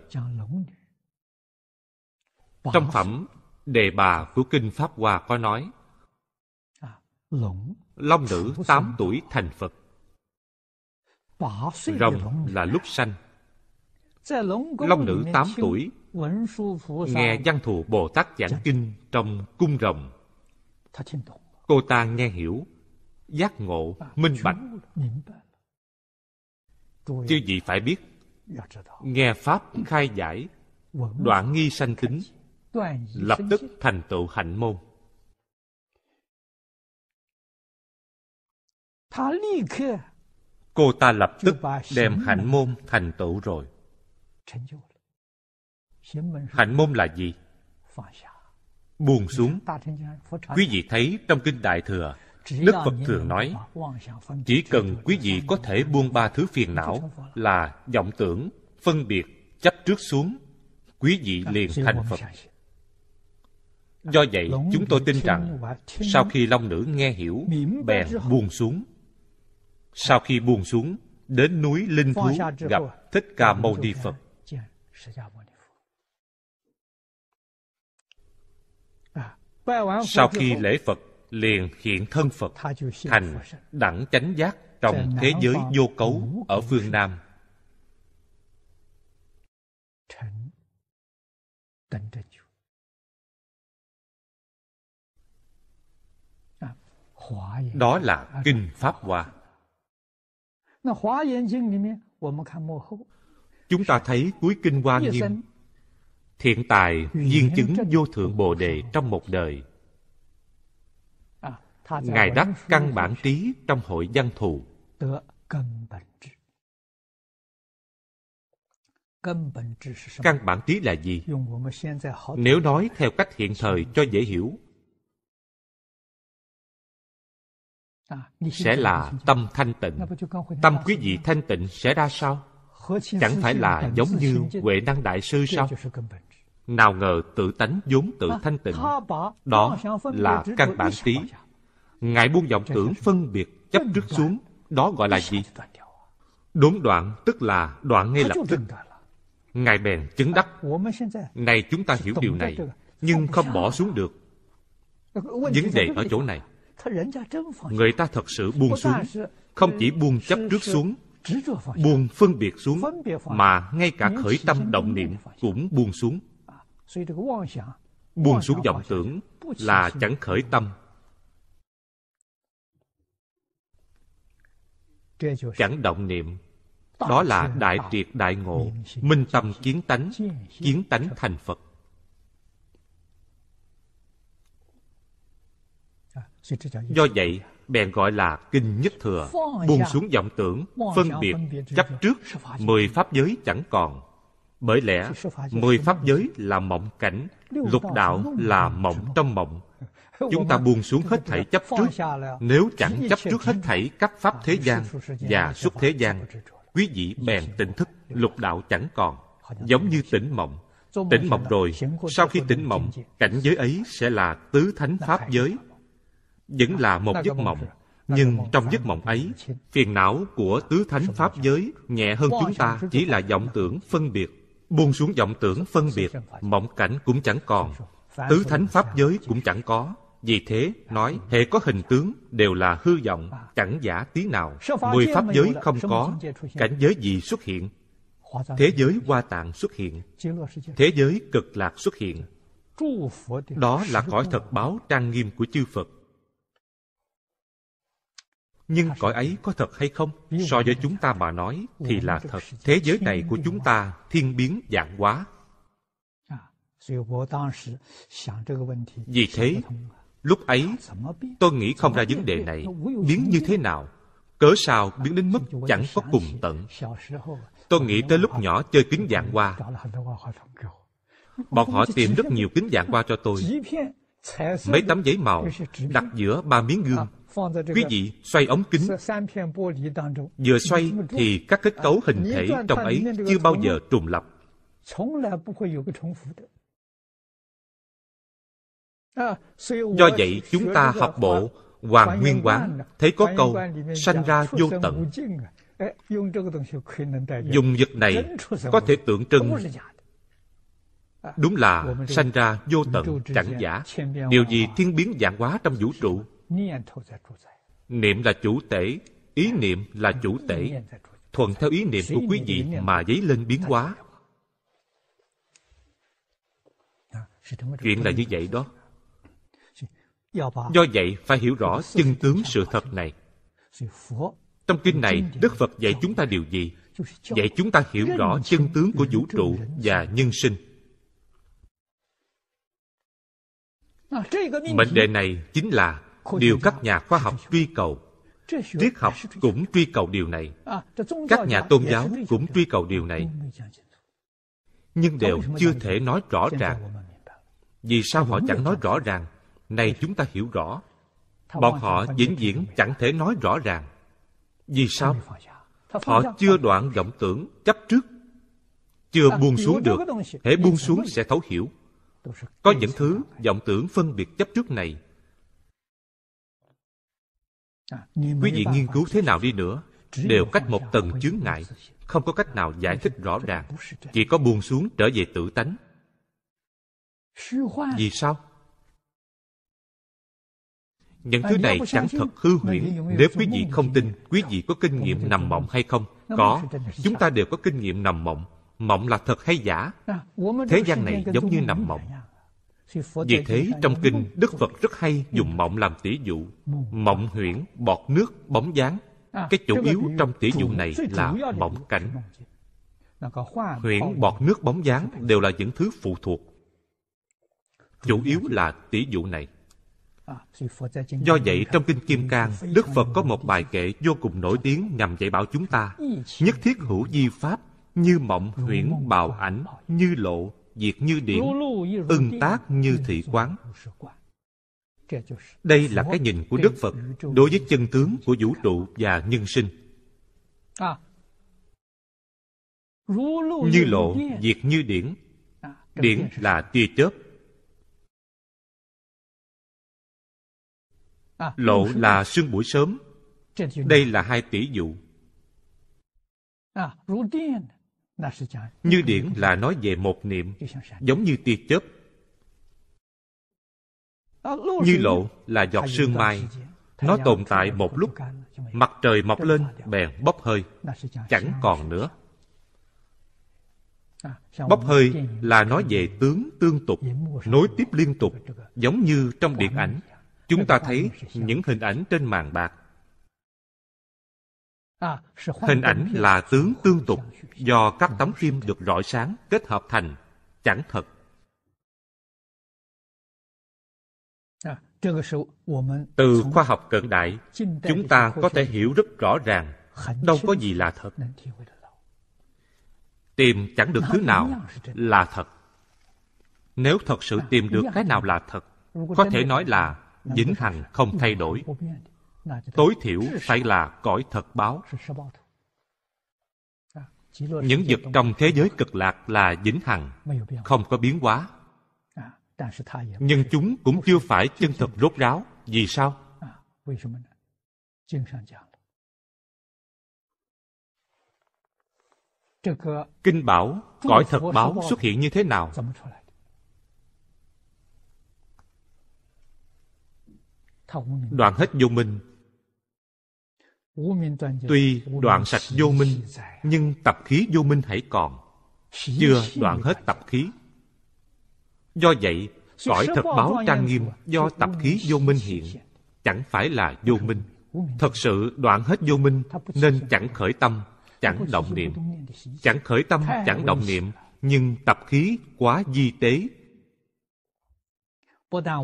Trong phẩm Đề Bà của Kinh Pháp Hoa có nói Long nữ 8 tuổi thành Phật Rồng là lúc sanh Long nữ 8 tuổi Nghe văn thù Bồ Tát giảng dạ. kinh trong cung rồng Cô ta nghe hiểu Giác ngộ, minh bạch Chứ gì phải biết Nghe Pháp khai giải Đoạn nghi sanh tính Lập tức thành tựu hạnh môn Cô ta lập tức đem hạnh môn thành tựu rồi. Hạnh môn là gì? buông xuống. Quý vị thấy trong Kinh Đại Thừa, Đức Phật thường nói, chỉ cần quý vị có thể buông ba thứ phiền não là vọng tưởng, phân biệt, chấp trước xuống, quý vị liền thành Phật. Do vậy, chúng tôi tin rằng, sau khi Long Nữ nghe hiểu, bèn buông xuống. Sau khi buông xuống, đến núi Linh Thú gặp Thích Ca Mâu Ni Phật. À, Sau khi lễ Phật, liền hiện thân Phật, thành đẳng chánh giác trong thế giới vô cấu ở phương Nam. À, Đó là Kinh à, Pháp Hoa. Chúng ta thấy cuối Kinh Hoa Nghiêm Thiện tài viên chứng vô thượng Bồ Đề trong một đời à, Ngài đắc căn bản trí trong hội văn thù Căn bản trí là gì? Nếu nói theo cách hiện thời cho dễ hiểu sẽ là tâm thanh tịnh tâm quý vị thanh tịnh sẽ ra sao chẳng phải là giống như huệ năng đại sư sao nào ngờ tự tánh vốn tự à, thanh tịnh đó là căn bản tí. ngài buông vọng tưởng phân biệt chấp trước xuống đó gọi là gì đốn đoạn tức là đoạn ngay lập tức ngài bèn chứng à, đắc này chúng ta hiểu điều này nhưng không bỏ xuống được vấn đề ở chỗ này Người ta thật sự buông xuống, không chỉ buông chấp trước xuống, buông phân biệt xuống, mà ngay cả khởi tâm động niệm cũng buông xuống. À, buông xuống vọng tưởng là chẳng khởi tâm. Chẳng động niệm đó là đại triệt đại ngộ minh tâm kiến tánh kiến tánh thành phật Do vậy, bèn gọi là kinh nhất thừa, buông xuống vọng tưởng, phân biệt, chấp trước, mười pháp giới chẳng còn. Bởi lẽ, mười pháp giới là mộng cảnh, lục đạo là mộng trong mộng. Chúng ta buông xuống hết thảy chấp trước, nếu chẳng chấp trước hết thảy các pháp à, thế gian và xuất thế gian, quý vị bèn tỉnh thức, lục đạo chẳng còn, giống như tỉnh mộng. Tỉnh mộng rồi, sau khi tỉnh mộng, cảnh giới ấy sẽ là tứ thánh pháp giới, vẫn là một giấc mộng nhưng trong giấc mộng ấy phiền não của tứ thánh pháp giới nhẹ hơn chúng ta chỉ là vọng tưởng phân biệt buông xuống vọng tưởng phân biệt mộng cảnh cũng chẳng còn tứ thánh pháp giới cũng chẳng có vì thế nói hệ có hình tướng đều là hư vọng chẳng giả tí nào mười pháp giới không có cảnh giới gì xuất hiện thế giới hoa tạng xuất hiện thế giới cực lạc xuất hiện đó là cõi thật báo trang nghiêm của chư phật nhưng cõi ấy có thật hay không so với chúng ta mà nói thì là thật thế giới này của à, chúng ta thiên biến dạng hóa vì thế lúc ấy tôi nghĩ không ra vấn đề này biến như thế nào cớ sao biến đến mức chẳng có cùng tận tôi nghĩ tới lúc nhỏ chơi kính dạng hoa bọn họ tìm rất nhiều kính dạng hoa cho tôi mấy tấm giấy màu đặt giữa ba miếng gương Quý vị xoay ống kính, vừa xoay thì các kết cấu hình thể trong ấy chưa bao giờ trùng lập. Do vậy, chúng ta học bộ Hoàng Nguyên Quán, thấy có câu sanh ra vô tận. Dùng vật này có thể tượng trưng Đúng là sanh ra vô tận, chẳng giả. Điều gì thiên biến dạng hóa trong vũ trụ Niệm là chủ tể, ý niệm là chủ tể. Thuận theo ý niệm của quý vị mà dấy lên biến hóa. Chuyện là như vậy đó. Do vậy, phải hiểu rõ chân tướng sự thật này. Trong kinh này, Đức Phật dạy chúng ta điều gì? Dạy chúng ta hiểu rõ chân tướng của vũ trụ và nhân sinh. Mệnh đề này chính là điều các nhà khoa học truy cầu triết học cũng truy cầu điều này à, các nhà tôn giáo cũng truy cầu điều này nhưng đều chưa thể nói rõ ràng vì sao họ chẳng nói rõ ràng này chúng ta hiểu rõ bọn họ vĩnh viễn chẳng thể nói rõ ràng vì sao họ chưa đoạn vọng tưởng chấp trước chưa à, buông xuống được hễ buông xuống sẽ thấu hiểu có những thứ vọng tưởng phân biệt chấp trước này À, quý vị nghiên cứu thế nào đi nữa, đều cách một tầng chướng ngại, không có cách nào giải thích rõ ràng, chỉ có buông xuống trở về tự tánh. Vì sao? Những à, thứ này chẳng thật hư huyễn Nếu quý vị không tin Quý vị có kinh nghiệm nằm mộng hay không Có Chúng ta đều có kinh nghiệm nằm mộng Mộng là thật hay giả à, Thế gian này giống như nằm mộng vì thế trong kinh Đức Phật rất hay dùng mộng làm tỷ dụ Mộng huyễn, bọt nước, bóng dáng à, Cái chủ yếu trong tỷ dụ này là mộng cảnh Huyễn, bọt nước, bóng dáng đều là những thứ phụ thuộc Chủ yếu là tỷ dụ này à, Do vậy trong Kinh Kim Cang Đức Phật có một bài kệ vô cùng nổi tiếng nhằm dạy bảo chúng ta Nhất thiết hữu di pháp Như mộng huyễn bào ảnh Như lộ diệt như điển, ưng tác như thị quán. Đây là cái nhìn của Đức Phật đối với chân tướng của vũ trụ và nhân sinh. Như lộ, diệt như điển. Điển là tia chớp. À, lộ là sương buổi sớm. Đây là hai tỷ dụ. À, như điển là nói về một niệm, giống như tia chớp. Như lộ là giọt sương mai, nó tồn tại một lúc, mặt trời mọc lên bèn bốc hơi, chẳng còn nữa. Bốc hơi là nói về tướng tương tục, nối tiếp liên tục, giống như trong điện ảnh. Chúng ta thấy những hình ảnh trên màn bạc Hình ảnh là tướng tương tục do các tấm phim được rọi sáng kết hợp thành, chẳng thật. Từ khoa học cận đại, chúng ta có thể hiểu rất rõ ràng, đâu có gì là thật. Tìm chẳng được thứ nào là thật. Nếu thật sự tìm được cái nào là thật, có thể nói là vĩnh hằng không thay đổi tối thiểu phải là cõi thật báo à, những vật trong thế giới cực lạc là vĩnh hằng không có biến hóa à, nhưng chúng cũng chưa phải chân thực rốt ráo vì sao à, kinh bảo cõi thật báo xuất hiện như thế nào đoạn hết vô minh Tuy đoạn sạch vô minh, nhưng tập khí vô minh hãy còn. Chưa đoạn hết tập khí. Do vậy, cõi thật báo trang nghiêm do tập khí vô minh hiện, chẳng phải là vô minh. Thật sự đoạn hết vô minh nên chẳng khởi tâm, chẳng động niệm. Chẳng khởi tâm, chẳng động niệm, nhưng tập khí quá di tế.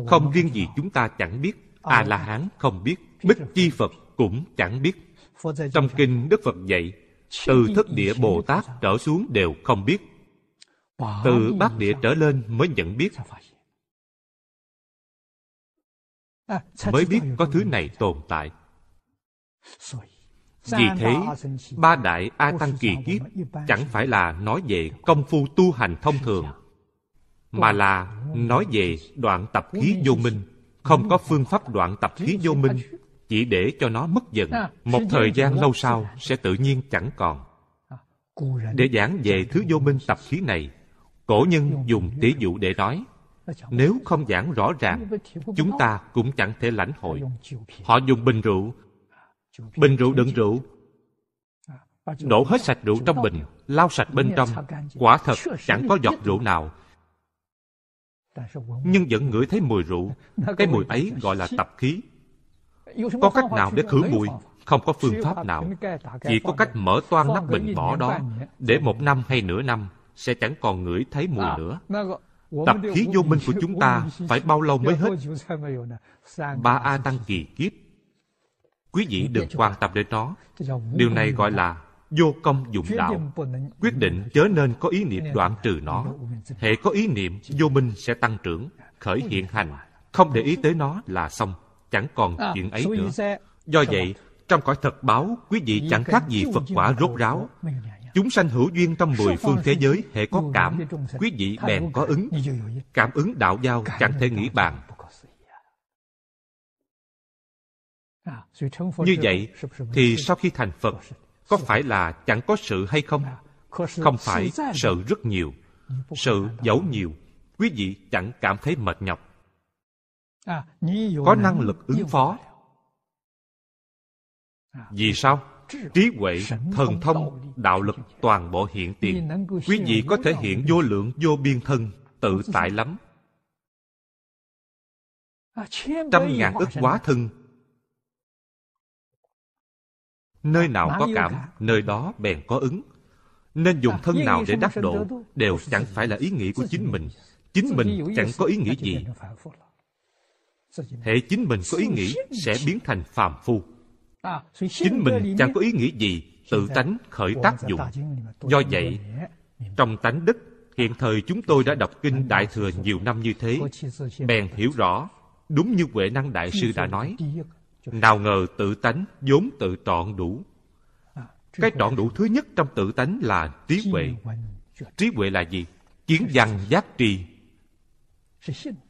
Không riêng gì chúng ta chẳng biết, ờ, A-la-hán không biết, Bích Chi Phật cũng chẳng biết trong kinh đức phật dạy từ thất địa bồ tát trở xuống đều không biết từ bát địa trở lên mới nhận biết à, mới biết có thứ này tồn tại vì thế ba đại a tăng kỳ kiếp chẳng phải là nói về công phu tu hành thông thường mà là nói về đoạn tập khí vô minh không có phương pháp đoạn tập khí vô minh chỉ để cho nó mất dần à, một thời gian dạ. lâu sau sẽ tự nhiên chẳng còn à, để giảng về thứ vô minh tập khí này cổ nhân dùng tỷ dụ để nói dạ, nếu không giảng rõ ràng chúng ta cũng chẳng thể lãnh hội dạ, họ dùng bình rượu bình rượu đựng rượu đổ hết sạch rượu trong bình lau sạch bên trong quả thật chẳng có giọt rượu nào nhưng vẫn ngửi thấy mùi rượu cái mùi ấy gọi là tập khí có cách nào để khử mùi? Không có phương pháp nào. Chỉ có cách mở toan nắp bình bỏ đó, để một năm hay nửa năm sẽ chẳng còn ngửi thấy mùi à. nữa. Tập khí vô minh của chúng ta phải bao lâu mới hết? Ba A Tăng kỳ kiếp. Quý vị đừng quan tâm đến nó. Điều này gọi là vô công dụng đạo. Quyết định chớ nên có ý niệm đoạn trừ nó. Hệ có ý niệm, vô minh sẽ tăng trưởng, khởi hiện hành. Không để ý tới nó là xong chẳng còn à, chuyện ấy nữa. Do vậy, trong cõi thật báo, quý vị chẳng khác gì Phật quả rốt ráo. À. Chúng sanh hữu duyên trong mười phương thế giới hệ có cảm, quý vị bèn có ứng. Cảm ứng đạo giao chẳng thể nghĩ bàn. À. Như vậy, thì sau khi thành Phật, có phải là chẳng có sự hay không? Không phải, sự rất nhiều. Sự dẫu nhiều, quý vị chẳng cảm thấy mệt nhọc. À, có năng lực ứng phó à, vì sao trí huệ thần thông đạo lực toàn bộ hiện tiền quý vị có thể hiện vô lượng vô biên thân tự tại lắm à, trăm ngàn ức quá thân nơi nào có cảm nơi đó bèn có ứng nên dùng thân nào để đắc độ đều chẳng phải là ý nghĩ của chính mình chính mình chẳng có ý nghĩ gì hệ chính mình có ý nghĩ sẽ biến thành phàm phu à, chính mình chẳng có ý nghĩa gì tự tánh khởi tác dạ dụng do vậy trong tánh đức hiện thời chúng tôi đã đọc kinh đại thừa nhiều năm như thế bèn hiểu rõ đúng như huệ năng đại sư đã nói nào ngờ tự tánh vốn tự trọn đủ à, cái trọn đủ thứ nhất trong tự tánh là trí huệ trí huệ là gì kiến văn giác trì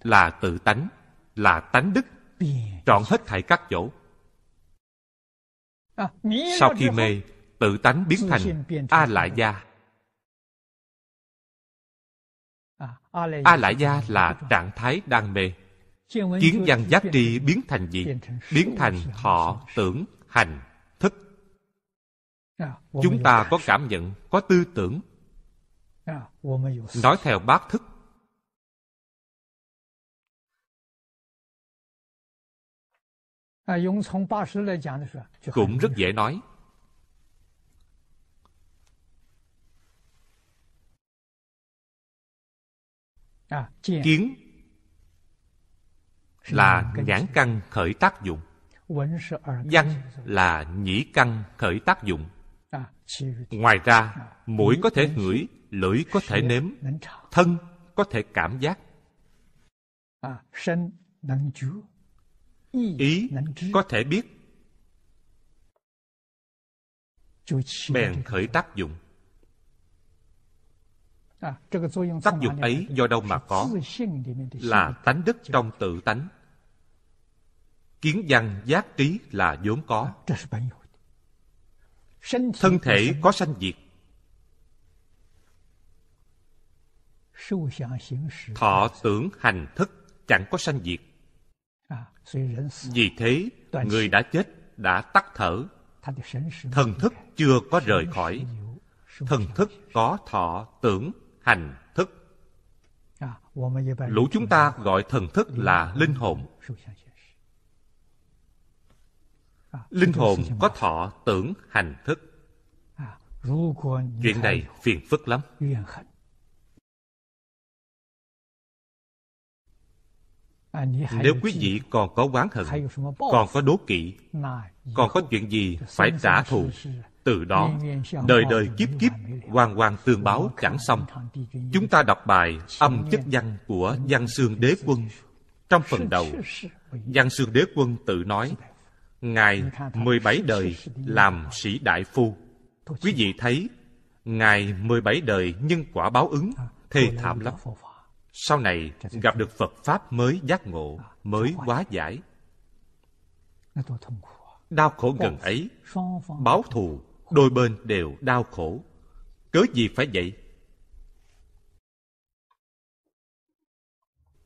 là tự tánh là tánh đức trọn hết thảy các chỗ sau khi mê tự tánh biến thành a lại gia a lại gia là trạng thái đang mê kiến văn giác tri biến thành gì biến thành thọ tưởng hành thức chúng ta có cảm nhận có tư tưởng nói theo bát thức cũng rất dễ nói kiến là nhãn căn khởi tác dụng văn là nhĩ căn khởi tác dụng à, ngoài ra à, mũi có thể ngửi lưỡi có thể nếm thân có thể cảm giác à, Ừ, ý có thể biết bèn khởi tác dụng à, tác dụng ấy do đâu mà có là tánh đức trong tự tánh kiến văn giác trí là vốn có à, thân thể có sanh diệt thọ tưởng hành thức chẳng có sanh diệt vì thế, người đã chết đã tắt thở. Thần thức chưa có rời khỏi. Thần thức có thọ, tưởng, hành, thức. Lũ chúng ta gọi thần thức là linh hồn. Linh hồn có thọ, tưởng, hành, thức. Chuyện này phiền phức lắm. À, Nếu quý vị còn có oán hận, còn có đố kỵ, còn có chuyện gì phải trả thù, từ đó, đời đời kiếp kiếp, hoàng hoàng tương báo chẳng xong. Chúng ta đọc bài âm chất văn của Văn Sương Đế Quân. Trong phần đầu, Văn Sương Đế Quân tự nói, Ngài 17 đời làm sĩ đại phu. Quý vị thấy, Ngài 17 đời nhân quả báo ứng, à, thê thảm lắm sau này gặp được phật pháp mới giác ngộ à, mới quá giải đau khổ gần ấy báo thù đôi bên đều đau khổ cớ gì phải vậy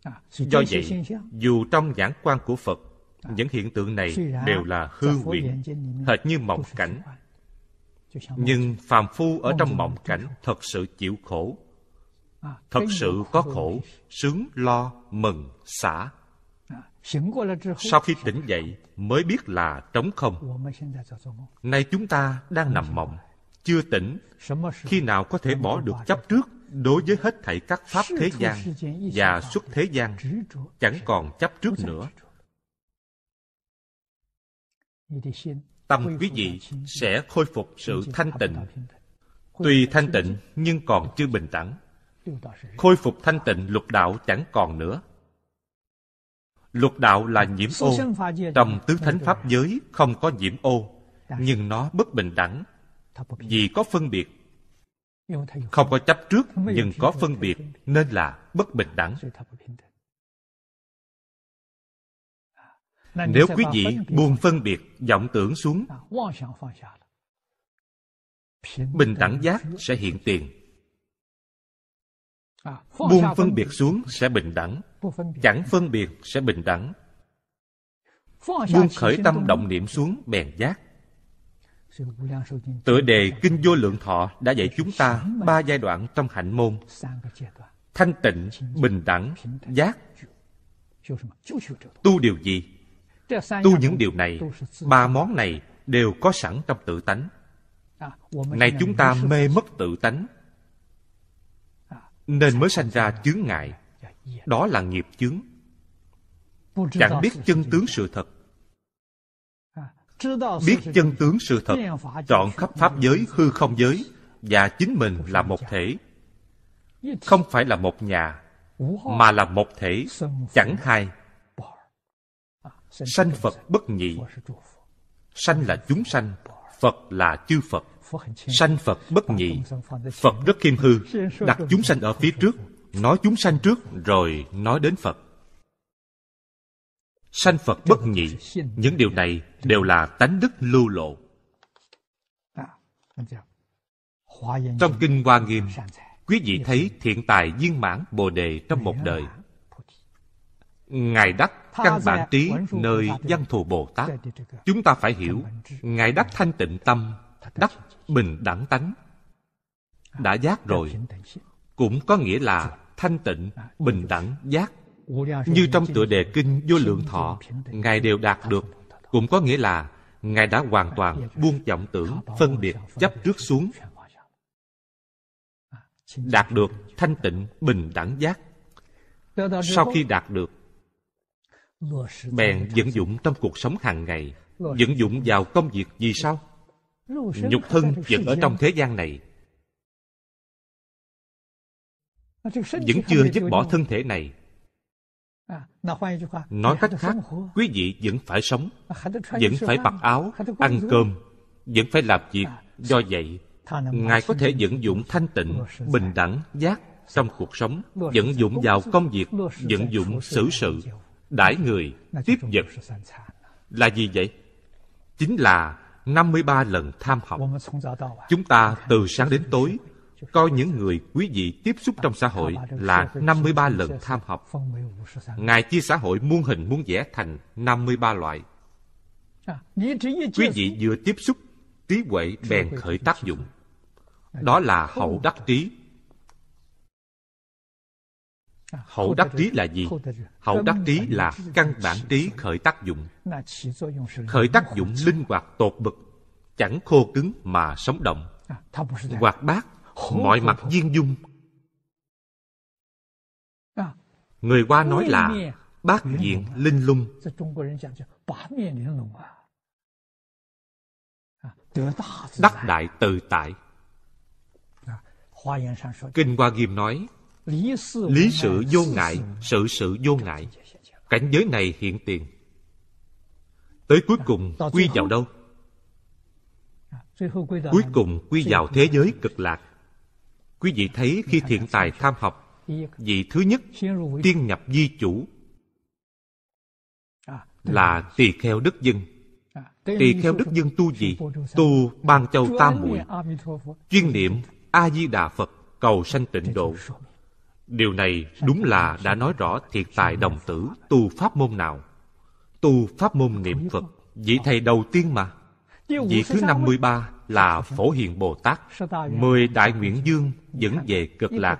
à, do vậy dù trong giảng quan của phật à, những hiện tượng này đều là hư nguyện hệt như mộng cảnh nhưng phàm phu ở trong mộng cảnh thật sự chịu khổ thật sự có khổ sướng lo mừng xả à, sau khi tỉnh dậy mới biết là trống không nay chúng ta đang nằm mộng chưa tỉnh khi nào có thể bỏ được chấp trước đối với hết thảy các pháp thế gian và xuất thế gian chẳng còn chấp trước nữa tâm quý vị sẽ khôi phục sự thanh tịnh tuy thanh tịnh nhưng còn chưa bình đẳng khôi phục thanh tịnh lục đạo chẳng còn nữa lục đạo là nhiễm ô trong tứ thánh pháp giới không có nhiễm ô nhưng nó bất bình đẳng vì có phân biệt không có chấp trước nhưng có phân biệt nên là bất bình đẳng nếu quý vị buông phân biệt vọng tưởng xuống bình đẳng giác sẽ hiện tiền À, Buông phân biệt xuống sẽ bình đẳng Chẳng phân biệt sẽ bình đẳng Buông khởi tâm động niệm xuống bèn giác Tựa đề Kinh Vô Lượng Thọ đã dạy chúng ta ba giai đoạn trong hạnh môn Thanh tịnh, bình đẳng, giác Tu điều gì? Tu những điều này, ba món này đều có sẵn trong tự tánh à, Nay chúng ta mê mất tự tánh nên mới sanh ra chướng ngại đó là nghiệp chướng chẳng biết chân tướng sự thật biết chân tướng sự thật chọn khắp pháp giới hư không giới và chính mình là một thể không phải là một nhà mà là một thể chẳng hai sanh phật bất nhị sanh là chúng sanh phật là chư phật Sanh Phật bất nhị Phật rất khiêm hư Đặt chúng sanh ở phía trước Nói chúng sanh trước rồi nói đến Phật Sanh Phật bất nhị Những điều này đều là tánh đức lưu lộ Trong Kinh Hoa Nghiêm Quý vị thấy thiện tài viên mãn Bồ Đề trong một đời Ngài đắc căn bản trí nơi văn thù Bồ Tát Chúng ta phải hiểu Ngài đắc thanh tịnh tâm đắc bình đẳng tánh đã giác rồi cũng có nghĩa là thanh tịnh bình đẳng giác như trong tựa đề kinh vô lượng thọ ngài đều đạt được cũng có nghĩa là ngài đã hoàn toàn buông vọng tưởng phân biệt chấp trước xuống đạt được thanh tịnh bình đẳng giác sau khi đạt được bèn vận dụng trong cuộc sống hàng ngày vận dụng vào công việc gì sao Nhục thân vẫn ở trong thế gian này. Vẫn chưa dứt bỏ thân thể này. Nói cách khác, quý vị vẫn phải sống, vẫn phải mặc áo, ăn cơm, vẫn phải làm việc. Do vậy, Ngài có thể vận dụng thanh tịnh, bình đẳng, giác trong cuộc sống, vận dụng vào công việc, vận dụng xử sự, đãi người, tiếp vật. Là gì vậy? Chính là 53 lần tham học. Chúng ta từ sáng đến tối coi những người quý vị tiếp xúc trong xã hội là 53 lần tham học. Ngài chia xã hội muôn hình muôn vẻ thành 53 loại. Quý vị vừa tiếp xúc, trí huệ bèn khởi tác dụng. Đó là hậu đắc trí, Hậu đắc trí là gì? Hậu đắc trí là căn bản trí khởi tác dụng. Khởi tác dụng linh hoạt tột bực, chẳng khô cứng mà sống động. Hoạt bát, mọi mặt viên dung. Người qua nói là bát diện linh lung. Đắc đại tự tại. Kinh Hoa Nghiêm nói, lý sự vô ngại sự sự vô ngại cảnh giới này hiện tiền tới cuối cùng quy vào đâu cuối cùng quy vào thế giới cực lạc quý vị thấy khi thiện tài tham học vị thứ nhất tiên nhập di chủ là tỳ kheo đức dân tỳ kheo đức dân tu gì tu ban châu tam muội chuyên niệm a di đà phật cầu sanh tịnh độ Điều này đúng là đã nói rõ thiệt tài đồng tử tu pháp môn nào. Tu pháp môn niệm Phật, vị thầy đầu tiên mà. Vị thứ năm mươi ba là Phổ Hiền Bồ Tát. Mười Đại Nguyện Dương dẫn về cực lạc.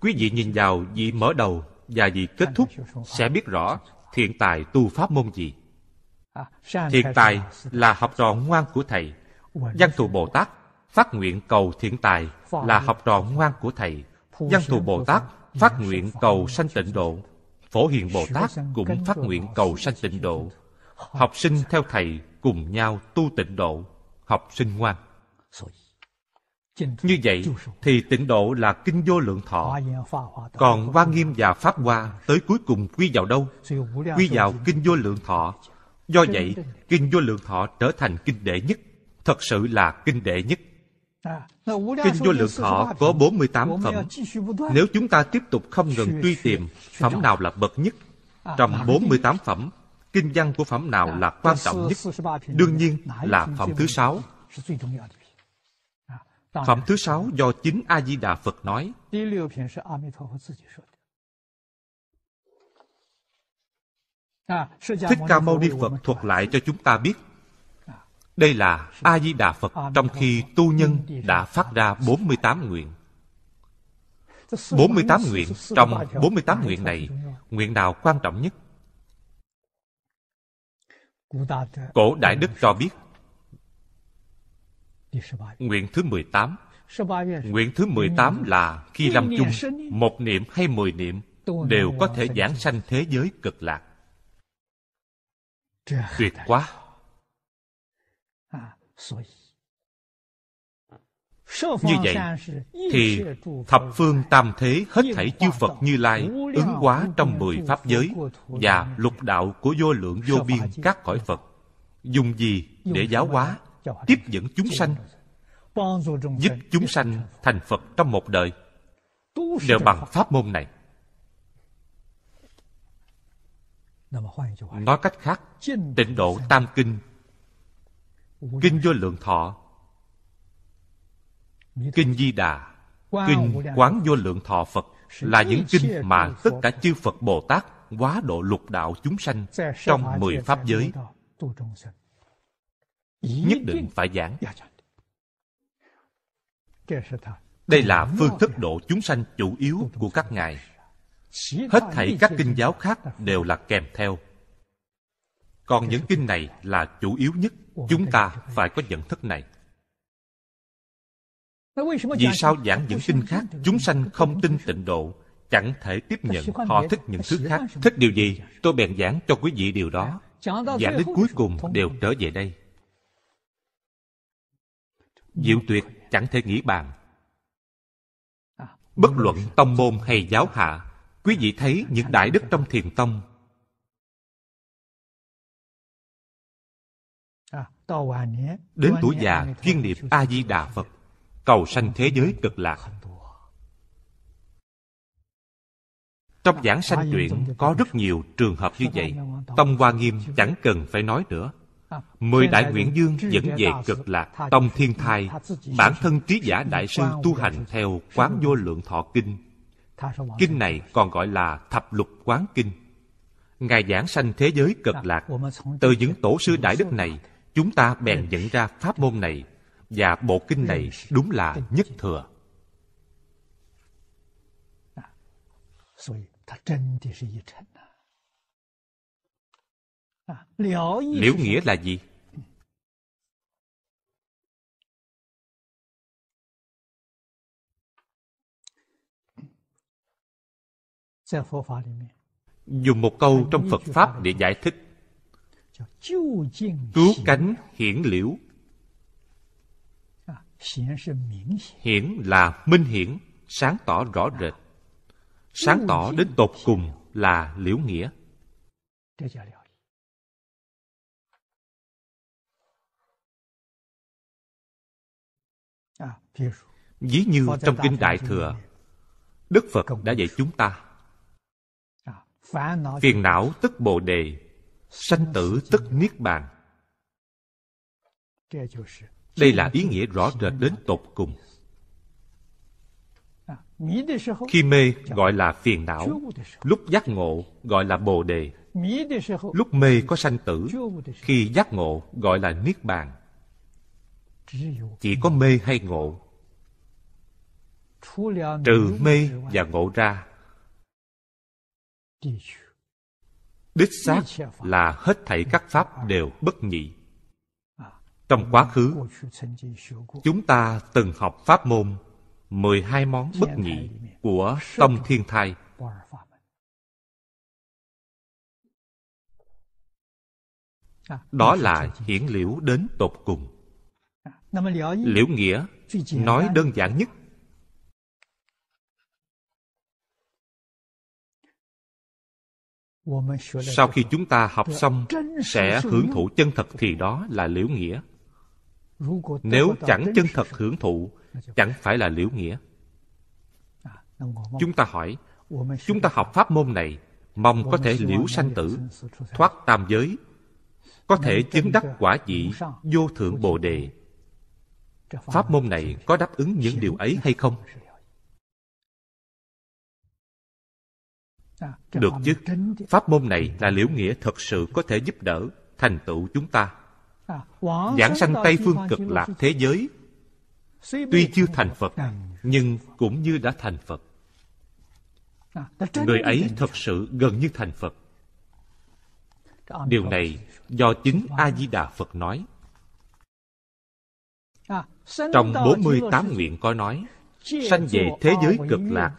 Quý vị nhìn vào vị mở đầu và vị kết thúc sẽ biết rõ thiện tài tu pháp môn gì. Thiện tài là học trò ngoan của thầy. Văn thù Bồ Tát phát nguyện cầu thiện tài là học trò ngoan của thầy. Văn thù Bồ Tát phát nguyện cầu sanh tịnh độ phổ hiền bồ tát cũng phát nguyện cầu sanh tịnh độ học sinh theo thầy cùng nhau tu tịnh độ học sinh ngoan như vậy thì tịnh độ là kinh vô lượng thọ còn hoa nghiêm và pháp hoa tới cuối cùng quy vào đâu quy vào kinh vô lượng thọ do vậy kinh vô lượng thọ trở thành kinh đệ nhất thật sự là kinh đệ nhất Kinh vô lượng thọ có 48 phẩm. Nếu chúng ta tiếp tục không ngừng truy tìm phẩm nào là bậc nhất, trong 48 phẩm, kinh văn của phẩm nào là quan trọng nhất? Đương nhiên là phẩm thứ sáu. Phẩm thứ sáu do chính A-di-đà Phật nói. Thích Ca Mâu Ni Phật thuật lại cho chúng ta biết đây là A-di-đà Phật trong khi tu nhân đã phát ra 48 nguyện. 48 nguyện trong 48 nguyện này, nguyện nào quan trọng nhất? Cổ Đại Đức cho biết Nguyện thứ 18 Nguyện thứ 18 là khi lâm chung Một niệm hay mười niệm Đều có thể giảng sanh thế giới cực lạc Tuyệt quá như vậy thì thập phương tam thế hết thảy chư Phật Như Lai ứng hóa trong mười pháp giới và lục đạo của vô lượng vô biên các cõi Phật. Dùng gì để giáo hóa, tiếp dẫn chúng sanh, giúp chúng sanh thành Phật trong một đời đều bằng pháp môn này. Nói cách khác, tịnh độ Tam Kinh Kinh vô lượng thọ Kinh Di Đà Kinh Quán vô lượng thọ Phật Là những kinh mà tất cả chư Phật Bồ Tát Quá độ lục đạo chúng sanh Trong mười Pháp giới Nhất định phải giảng dạ, dạ. Đây là phương thức độ chúng sanh chủ yếu của các ngài Hết thảy các kinh giáo khác đều là kèm theo còn những kinh này là chủ yếu nhất Chúng ta phải có nhận thức này Vì sao giảng những kinh khác Chúng sanh không tin tịnh độ Chẳng thể tiếp nhận Họ thích những thứ khác Thích điều gì tôi bèn giảng cho quý vị điều đó Giảng đến cuối cùng đều trở về đây Diệu tuyệt chẳng thể nghĩ bàn Bất luận tông môn hay giáo hạ Quý vị thấy những đại đức trong thiền tông Đến tuổi già chuyên niệm A-di-đà Phật Cầu sanh thế giới cực lạc Trong giảng sanh truyện có rất nhiều trường hợp như vậy Tông Hoa Nghiêm chẳng cần phải nói nữa à, Mười đại nguyễn dương dẫn về cực lạc Tông thiên thai Bản thân trí giả đại sư tu hành theo Quán vô lượng thọ kinh Kinh này còn gọi là Thập lục quán kinh Ngài giảng sanh thế giới cực dạ, lạc Từ những tổ sư đại đức này Chúng ta bèn nhận ừ. ra pháp môn này và bộ kinh này ừ. đúng là nhất thừa. Liễu nghĩa là gì? Dùng một câu trong Phật Pháp để giải thích Cứu cánh hiển liễu Hiển là minh hiển Sáng tỏ rõ rệt Sáng tỏ đến tột cùng là liễu nghĩa Ví như trong Kinh Đại Thừa Đức Phật đã dạy chúng ta à, Phiền não tức Bồ Đề sanh tử tất niết bàn đây là ý nghĩa rõ rệt đến tột cùng khi mê gọi là phiền não lúc giác ngộ gọi là bồ đề lúc mê có sanh tử khi giác ngộ gọi là niết bàn chỉ có mê hay ngộ trừ mê và ngộ ra đích xác là hết thảy các pháp đều bất nhị trong quá khứ chúng ta từng học pháp môn 12 món bất nhị của Tông Thiên Thai. Đó là hiển liễu đến tột cùng. Liễu nghĩa nói đơn giản nhất sau khi chúng ta học xong sẽ hưởng thụ chân thật thì đó là liễu nghĩa nếu chẳng chân thật hưởng thụ chẳng phải là liễu nghĩa à, chúng ta hỏi chúng ta học pháp môn này mong có thể liễu sanh tử thoát tam giới có thể chứng đắc quả vị vô thượng bồ đề pháp môn này có đáp ứng những điều ấy hay không À, Được chứ, pháp môn này là liễu nghĩa thật sự có thể giúp đỡ, thành tựu chúng ta. À, Giảng sanh Tây Phương cực lạc thế giới, tuy chưa thành Phật, nhưng cũng như đã thành Phật. À, Người ấy thật sự gần như thành Phật. Điều này do chính A-di-đà Phật nói. Trong 48 nguyện có nói, sanh về thế giới cực lạc,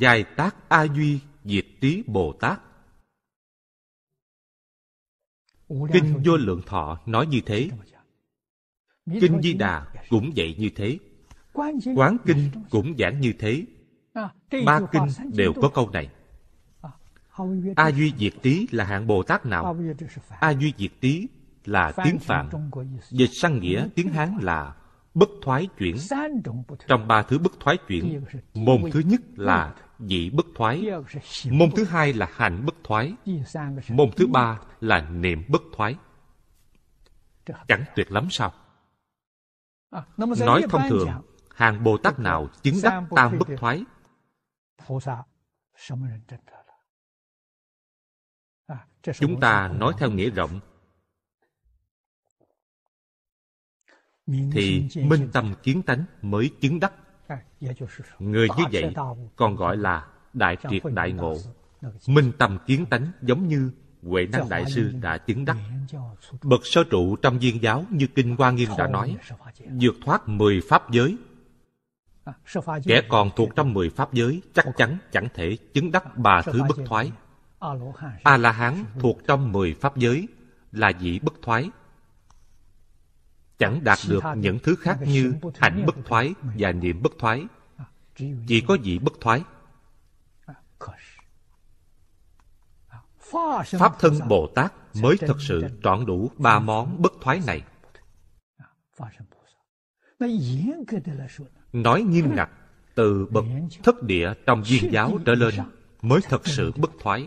dài tác A-duy diệt trí Bồ Tát. Kinh Vô Lượng Thọ nói như thế. Kinh Di Đà cũng vậy như thế. Quán Kinh cũng giảng như thế. Ba kinh đều có câu này. A Duy Diệt tý là hạng Bồ Tát nào? A Duy Diệt tý là tiếng Phạn. Dịch sang nghĩa tiếng Hán là bất thoái chuyển. Trong ba thứ bất thoái chuyển, môn thứ nhất là dị bất thoái môn thứ hai là hành bất thoái môn thứ ba là niệm bất thoái chẳng tuyệt lắm sao nói thông thường hàng bồ tát nào chứng đắc tam bất thoái chúng ta nói theo nghĩa rộng thì minh tâm kiến tánh mới chứng đắc Người như vậy còn gọi là đại triệt đại ngộ, minh tâm kiến tánh giống như Huệ Năng Đại Sư đã chứng đắc. Bậc sơ trụ trong viên giáo như Kinh Hoa Nghiêm đã nói, vượt thoát mười pháp giới. À, Kẻ còn thuộc trong mười pháp giới chắc chắn chẳng thể chứng đắc bà thứ bất thoái. A-la-hán thuộc trong mười pháp giới là vị bất thoái, chẳng đạt được những thứ khác như hạnh bất thoái và niệm bất thoái chỉ có vị bất thoái pháp thân bồ tát mới thật sự trọn đủ ba món bất thoái này nói nghiêm ngặt từ bậc thất địa trong duyên giáo trở lên mới thật sự bất thoái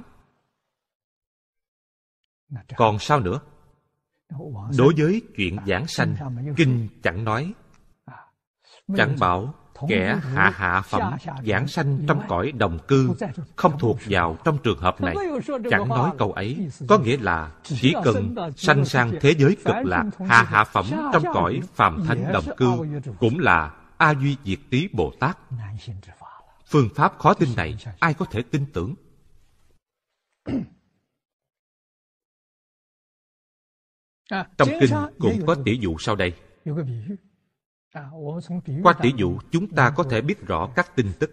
còn sao nữa Đối với chuyện giảng sanh, Kinh chẳng nói. Chẳng bảo kẻ hạ hạ phẩm giảng sanh trong cõi đồng cư không thuộc vào trong trường hợp này chẳng nói câu ấy có nghĩa là chỉ cần sanh sang thế giới cực lạc hạ hạ phẩm trong cõi phàm thánh đồng cư cũng là a duy diệt tý bồ tát phương pháp khó tin này ai có thể tin tưởng À, trong kinh cũng có tỷ dụ sau đây. À, Qua tỷ dụ chúng ta có thể biết rõ các tin tức.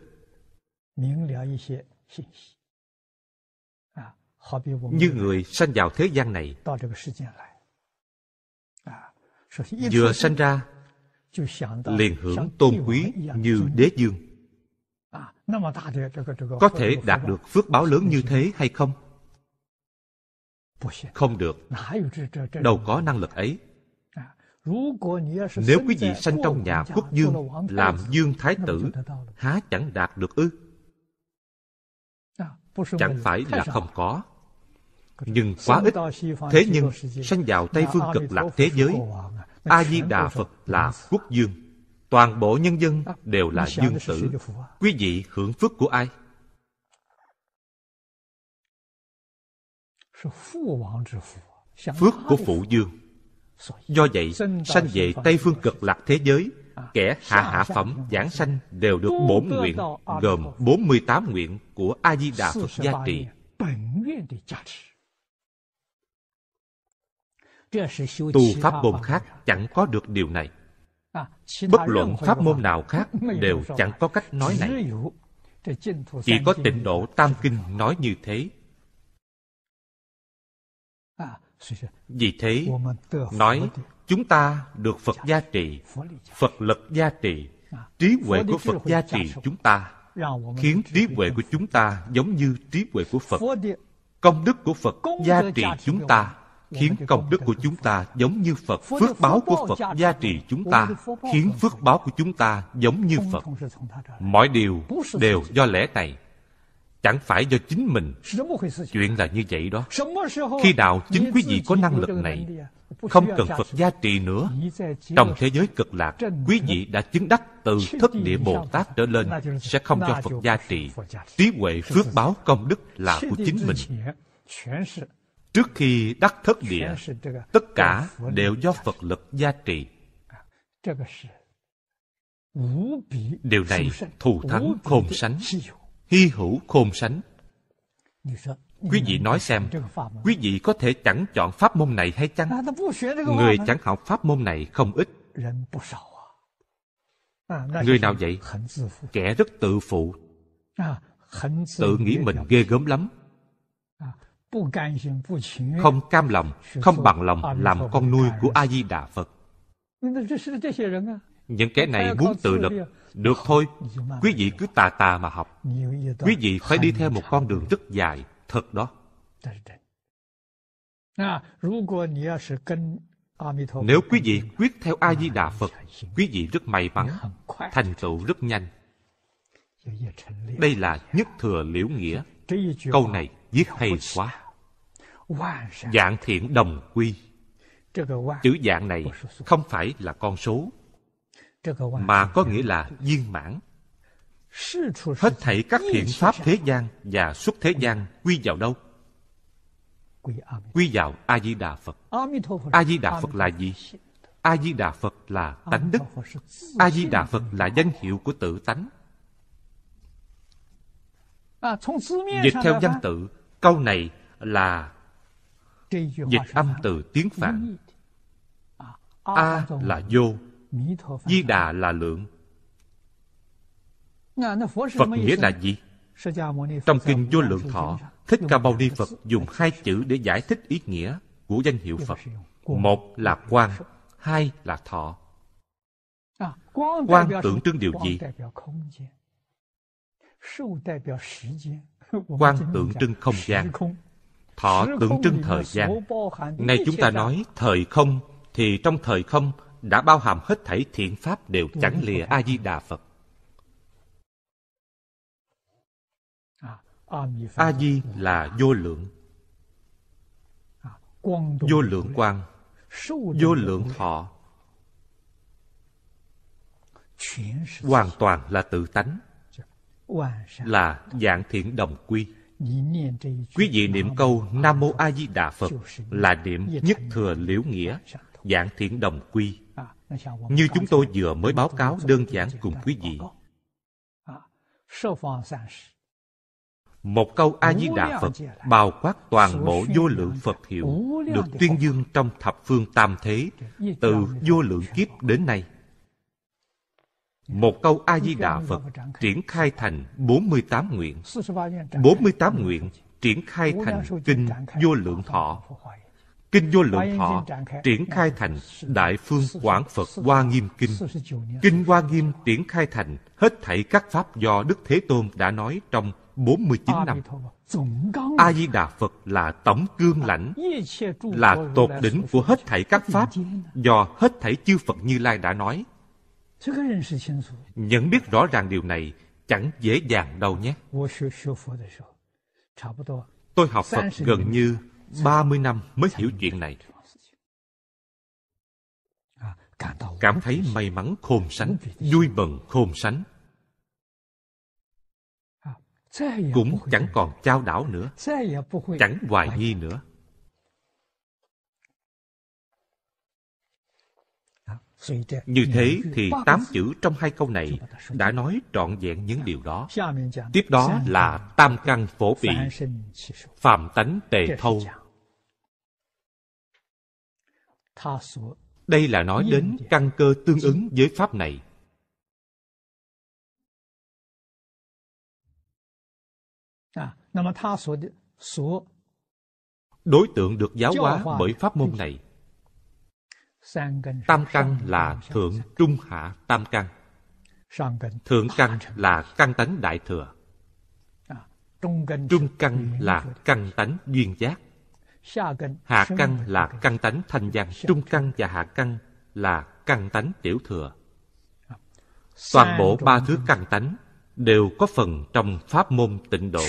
Như à, người sanh vào thế gian này Vừa sanh ra Liền hưởng tôn quý như đế dương Có thể đạt được phước báo lớn như thế hay không? Không được. Đâu có năng lực ấy. Nếu quý vị sanh trong nhà quốc dương, làm dương thái tử, há chẳng đạt được ư? Chẳng phải là không có. Nhưng quá ít. Thế nhưng, sanh vào Tây phương cực lạc thế giới, A-di-đà Phật là quốc dương. Toàn bộ nhân dân đều là dương tử. Quý vị hưởng phước của ai? Phước của Phụ Dương Do vậy, sanh về Tây Phương cực lạc thế giới Kẻ hạ hạ phẩm giảng sanh đều được bổn nguyện Gồm 48 nguyện của A-di-đà Phật gia trị Tu pháp môn khác chẳng có được điều này Bất luận pháp môn nào khác đều chẳng có cách nói này Chỉ có tịnh độ Tam Kinh nói như thế vì thế, nói chúng ta được Phật gia trì Phật lực gia trì à, trí huệ của Phật gia trì chúng ta, khiến trí huệ của chúng ta giống như trí huệ của Phật. Công đức của Phật gia trì chúng ta, khiến công đức của chúng ta giống như Phật. Phước báo của Phật gia trì chúng ta, khiến phước báo của chúng ta giống như Phật. Mọi điều đều do lẽ này chẳng phải do chính mình chuyện là như vậy đó khi nào chính quý vị có năng lực này không cần phật gia trì nữa trong thế giới cực lạc quý vị đã chứng đắc từ thất địa bồ tát trở lên sẽ không cho phật gia trì trí huệ phước báo công đức là của chính mình trước khi đắc thất địa tất cả đều do phật lực gia trì điều này thù thắng khôn sánh hy hữu khôn sánh quý vị nói xem quý vị có thể chẳng chọn pháp môn này hay chăng người chẳng học pháp môn này không ít người nào vậy kẻ rất tự phụ tự nghĩ mình ghê gớm lắm không cam lòng không bằng lòng làm con nuôi của a di đà phật những kẻ này muốn tự lập được thôi quý vị cứ tà tà mà học quý vị phải đi theo một con đường rất dài thật đó nếu quý vị quyết theo a di đà phật quý vị rất may mắn thành tựu rất nhanh đây là nhất thừa liễu nghĩa câu này viết hay quá dạng thiện đồng quy chữ dạng này không phải là con số mà có nghĩa là viên mãn hết thảy các thiện pháp thế gian và xuất thế gian quy vào đâu quy vào a di đà phật a di đà phật là gì a di đà phật là tánh đức a di đà phật là danh hiệu của tự tánh à, dịch theo văn tự câu này là dịch âm từ tiếng phạn à, a là vô Di Đà là lượng Phật nghĩa là gì? Trong Kinh Vô Lượng Thọ Thích Ca Mâu Ni Phật dùng hai chữ để giải thích ý nghĩa của danh hiệu Phật Một là quang, hai là thọ à, Quang tượng trưng điều gì? Quang tượng trưng không gian Thọ tượng trưng thời gian Nay chúng ta nói thời không Thì trong thời không đã bao hàm hết thảy thiện pháp đều dạ, chẳng dạ, lìa dạ. a di đà phật à, a di là vô lượng à, vô lượng quang vô lượng thọ hoàn toàn là tự tánh là dạng thiện đồng quy quý vị niệm câu nam mô a di đà phật là niệm nhất thừa liễu nghĩa giảng thiện đồng quy à, như chúng tôi vừa mới báo cáo đơn giản cùng quý vị à, một câu a di đà phật bao quát toàn bộ vô lượng phật hiệu được tuyên dương trong thập phương tam thế từ vô lượng kiếp đến nay một câu a di đà phật triển khai thành 48 nguyện 48 nguyện triển khai thành kinh vô lượng thọ Kinh Vô Lượng Thọ triển khai thành Đại Phương Quảng Phật Hoa Nghiêm Kinh. Kinh Hoa Nghiêm triển khai thành hết thảy các pháp do Đức Thế Tôn đã nói trong 49 năm. A-di-đà Phật là tổng cương lãnh, là tột đỉnh của hết thảy các pháp do hết thảy chư Phật Như Lai đã nói. Nhận biết rõ ràng điều này chẳng dễ dàng đâu nhé. Tôi học Phật gần như 30 năm mới hiểu chuyện này. À, Cảm thấy may mắn khôn sánh, vui mừng khôn sánh. À, cũng chẳng còn trao đảo nữa, chẳng hoài nghi nữa. Như thế thì tám chữ trong hai câu này đã nói trọn vẹn những điều đó. Tiếp đó là tam căn phổ bị, phạm tánh tề thâu. Đây là nói đến căn cơ tương ứng với pháp này. Đối tượng được giáo hóa bởi pháp môn này Tam căn là thượng trung hạ tam căn. Thượng căn là căn tánh đại thừa. À, trung căn là căn tánh duyên giác. Hạ căn là căn tánh thanh văn. Trung căn và hạ căn là căn tánh tiểu thừa. À, Toàn bộ ba thứ căn tánh đều có phần trong pháp môn tịnh độ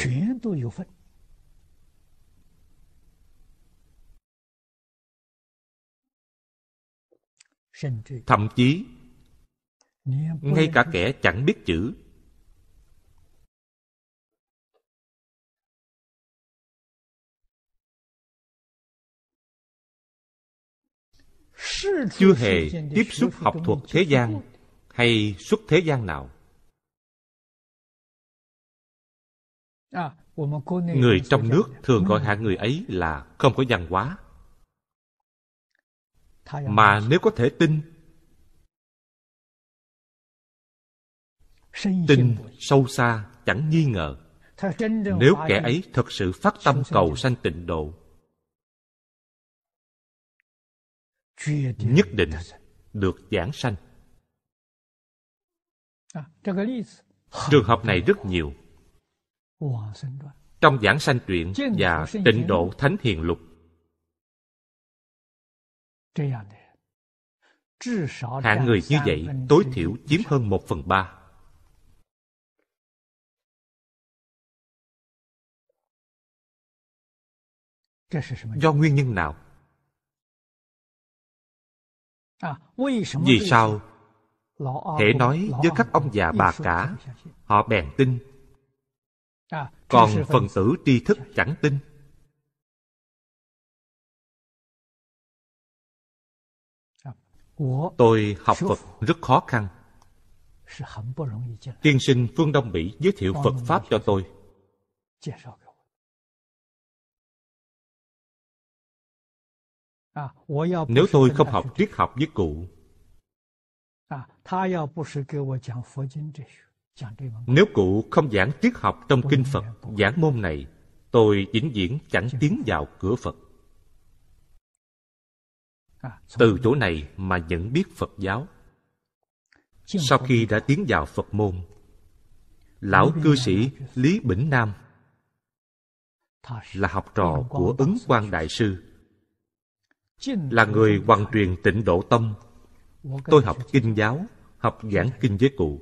thậm chí ngay cả kẻ chẳng biết chữ chưa hề tiếp xúc học thuật thế gian hay xuất thế gian nào à, người trong nước thường gọi hạng người ấy là không có văn hóa mà nếu có thể tin tin sâu xa chẳng nghi ngờ nếu kẻ ấy thật sự phát tâm cầu sanh tịnh độ nhất định được giảng sanh à, trường hợp này rất nhiều trong giảng sanh truyện và tịnh độ thánh hiền lục Hạng người như vậy tối thiểu chiếm hơn một phần ba. Do nguyên nhân nào? À, vì sao? Thể nói với các ông già bà cả, họ bèn tin. À, Còn phần tử tri thức chẳng tin. Tôi học Phật rất khó khăn. Tiên sinh phương Đông Mỹ giới thiệu Phật Pháp cho tôi. Nếu tôi không học triết học với cụ, nếu cụ không giảng triết học trong kinh Phật, giảng môn này, tôi vĩnh viễn chẳng tiến vào cửa Phật. À, từ chỗ này mà nhận biết phật giáo sau khi đã tiến vào phật môn lão cư sĩ lý bỉnh nam là học trò của ứng quang đại sư là người hoàn truyền tịnh độ tâm tôi học kinh giáo học giảng kinh với cụ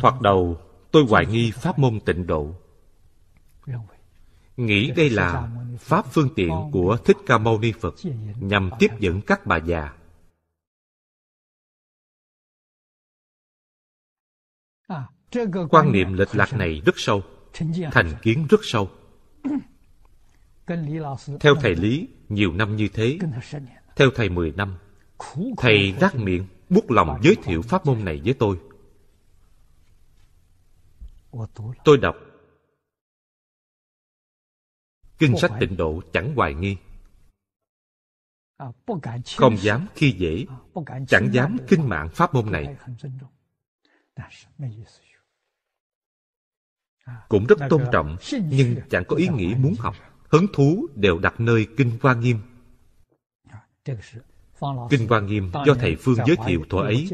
thoạt đầu tôi hoài nghi pháp môn tịnh độ nghĩ đây là pháp phương tiện của thích ca mâu ni phật nhằm tiếp dẫn các bà già à, quan niệm lệch lạc này rất sâu thành kiến rất sâu theo thầy lý nhiều năm như thế theo thầy mười năm thầy rác miệng buốt lòng giới thiệu pháp môn này với tôi tôi đọc kinh sách tịnh độ chẳng hoài nghi không dám khi dễ chẳng dám kinh mạng pháp môn này cũng rất tôn trọng nhưng chẳng có ý nghĩ muốn học hứng thú đều đặt nơi kinh hoa nghiêm kinh hoa nghiêm do thầy phương giới thiệu thuở ấy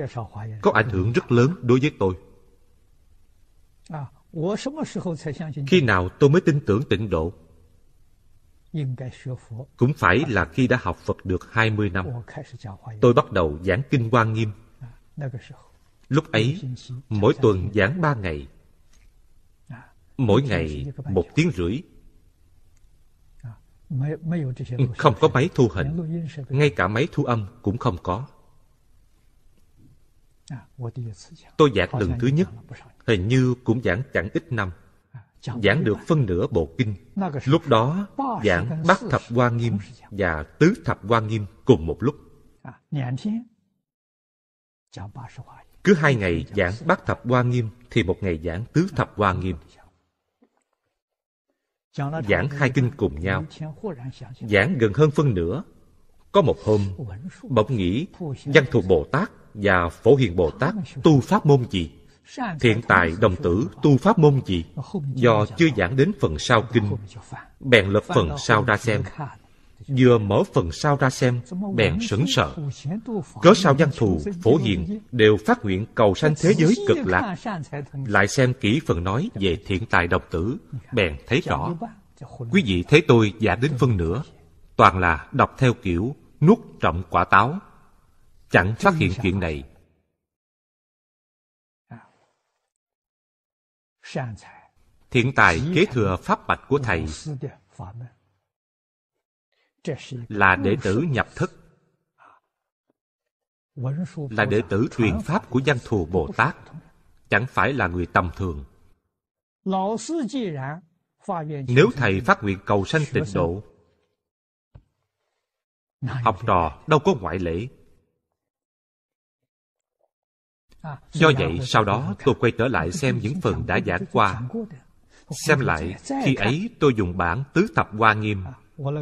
có ảnh hưởng rất lớn đối với tôi khi nào tôi mới tin tưởng tịnh độ cũng phải là khi đã học Phật được 20 năm, tôi bắt đầu giảng Kinh Hoa Nghiêm. Lúc ấy, mỗi tuần giảng 3 ngày, mỗi ngày một tiếng rưỡi. À, không có máy thu hình, ngay cả máy thu âm cũng không có. Tôi giảng lần thứ nhất, hình như cũng giảng chẳng ít năm giảng được phân nửa bộ kinh lúc đó giảng bát thập hoa nghiêm và tứ thập hoa nghiêm cùng một lúc à, cứ hai ngày giảng bát thập hoa nghiêm thì một ngày giảng tứ thập hoa nghiêm giảng hai kinh cùng nhau giảng gần hơn phân nửa có một hôm bỗng nghĩ văn thù bồ tát và phổ hiền bồ tát tu pháp môn gì Thiện tài đồng tử tu pháp môn gì Do chưa giảng đến phần sau kinh Bèn lật phần sau ra xem Vừa mở phần sau ra xem Bèn sững sợ Cớ sao văn thù, phổ hiền Đều phát nguyện cầu sanh thế giới cực lạc Lại xem kỹ phần nói Về thiện tài đồng tử Bèn thấy rõ Quý vị thấy tôi giảng đến phân nữa Toàn là đọc theo kiểu Nuốt trọng quả táo Chẳng phát hiện chuyện này thiện tài kế thừa pháp bạch của thầy là đệ tử nhập thức là đệ tử truyền pháp của văn thù bồ tát chẳng phải là người tầm thường nếu thầy phát nguyện cầu sanh tịnh độ học trò đâu có ngoại lệ Do vậy, sau đó tôi quay trở lại xem những phần đã giảng qua. Xem lại, khi ấy tôi dùng bản Tứ Thập Hoa Nghiêm.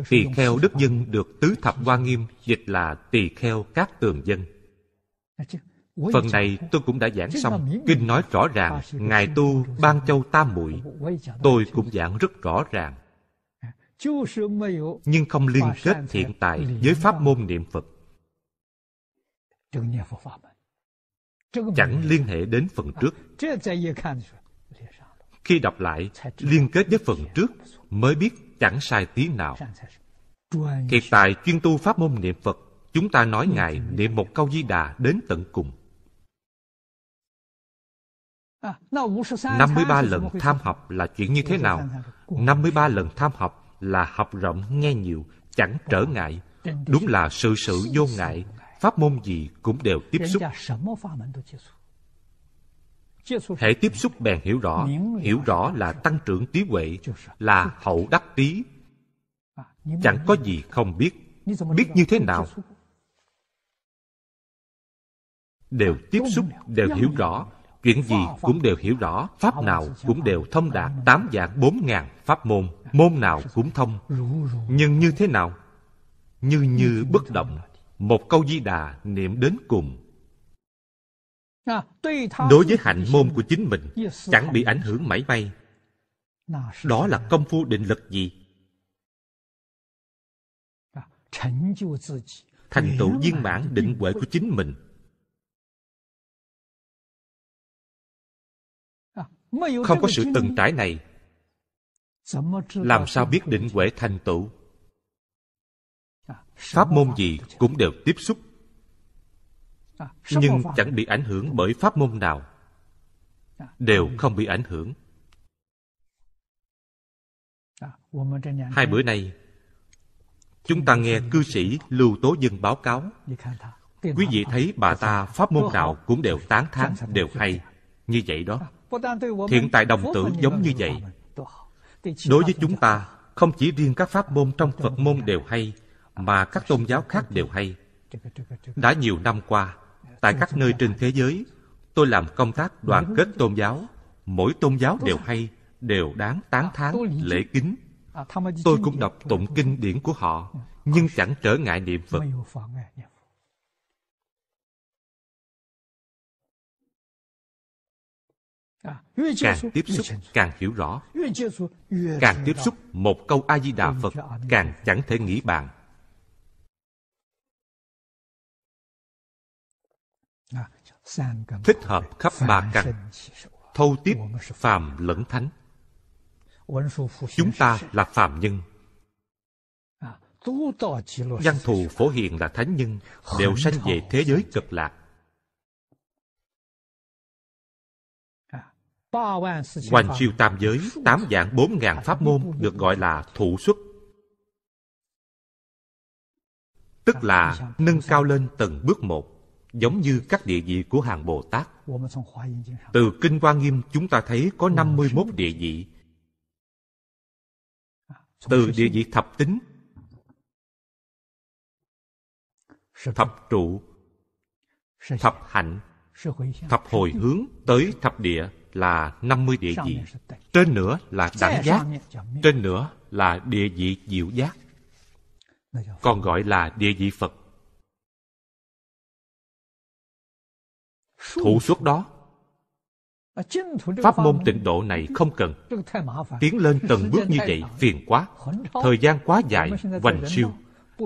Tỳ kheo đức dân được Tứ Thập Hoa Nghiêm dịch là tỳ kheo các tường dân. Phần này tôi cũng đã giảng xong. Kinh nói rõ ràng, Ngài tu Ban Châu Tam Muội. Tôi cũng giảng rất rõ ràng. Nhưng không liên kết hiện tại với pháp môn niệm Phật chẳng liên hệ đến phần trước khi đọc lại liên kết với phần trước mới biết chẳng sai tí nào thiệt tại chuyên tu pháp môn niệm phật chúng ta nói ngài niệm một câu di đà đến tận cùng 53 à, lần tham học là chuyện như thế nào? 53 lần tham học là học rộng nghe nhiều, chẳng trở ngại. Đúng là sự sự vô ngại, pháp môn gì cũng đều tiếp xúc hãy tiếp xúc bèn hiểu rõ hiểu rõ là tăng trưởng trí huệ là hậu đắc trí à, chẳng có gì không biết biết như thế nào đều tiếp xúc đều hiểu rõ chuyện gì cũng đều hiểu rõ pháp nào cũng đều thông đạt tám dạng bốn ngàn pháp môn à. môn nào cũng thông nhưng như thế nào như như bất động một câu di đà niệm đến cùng đối với hạnh môn của chính mình chẳng bị ảnh hưởng mảy may đó là công phu định lực gì thành tựu viên mãn định huệ của chính mình không có sự từng trải này làm sao biết định huệ thành tựu pháp môn gì cũng đều tiếp xúc nhưng chẳng bị ảnh hưởng bởi pháp môn nào đều không bị ảnh hưởng hai bữa nay chúng ta nghe cư sĩ lưu tố dân báo cáo quý vị thấy bà ta pháp môn nào cũng đều tán thán đều hay như vậy đó hiện tại đồng tử giống như vậy đối với chúng ta không chỉ riêng các pháp môn trong phật môn đều hay mà các tôn giáo khác đều hay. Đã nhiều năm qua, tại các nơi trên thế giới, tôi làm công tác đoàn kết tôn giáo. Mỗi tôn giáo đều hay, đều đáng tán thán, lễ kính. Tôi cũng đọc tụng kinh điển của họ, nhưng chẳng trở ngại niệm Phật. Càng tiếp xúc càng hiểu rõ Càng tiếp xúc một câu A-di-đà Phật Càng chẳng thể nghĩ bàn thích hợp khắp ba căn thâu tiếp phàm lẫn thánh chúng ta là phàm nhân à, văn thù phổ hiền là thánh nhân đều sanh về thế giới cực lạc à, Hoành siêu tam giới, tám dạng bốn ngàn pháp môn được gọi là thủ xuất. Tức là nâng cao lên từng bước một giống như các địa vị của hàng Bồ Tát. Từ Kinh Hoa Nghiêm chúng ta thấy có 51 địa vị. Từ địa vị thập tính, thập trụ, thập hạnh, thập hồi hướng tới thập địa là 50 địa vị. Trên nữa là đẳng giác, trên nữa là địa vị diệu giác, còn gọi là địa vị Phật thủ suất đó pháp môn tịnh độ này không cần tiến lên từng bước như vậy phiền quá thời gian quá dài hoành siêu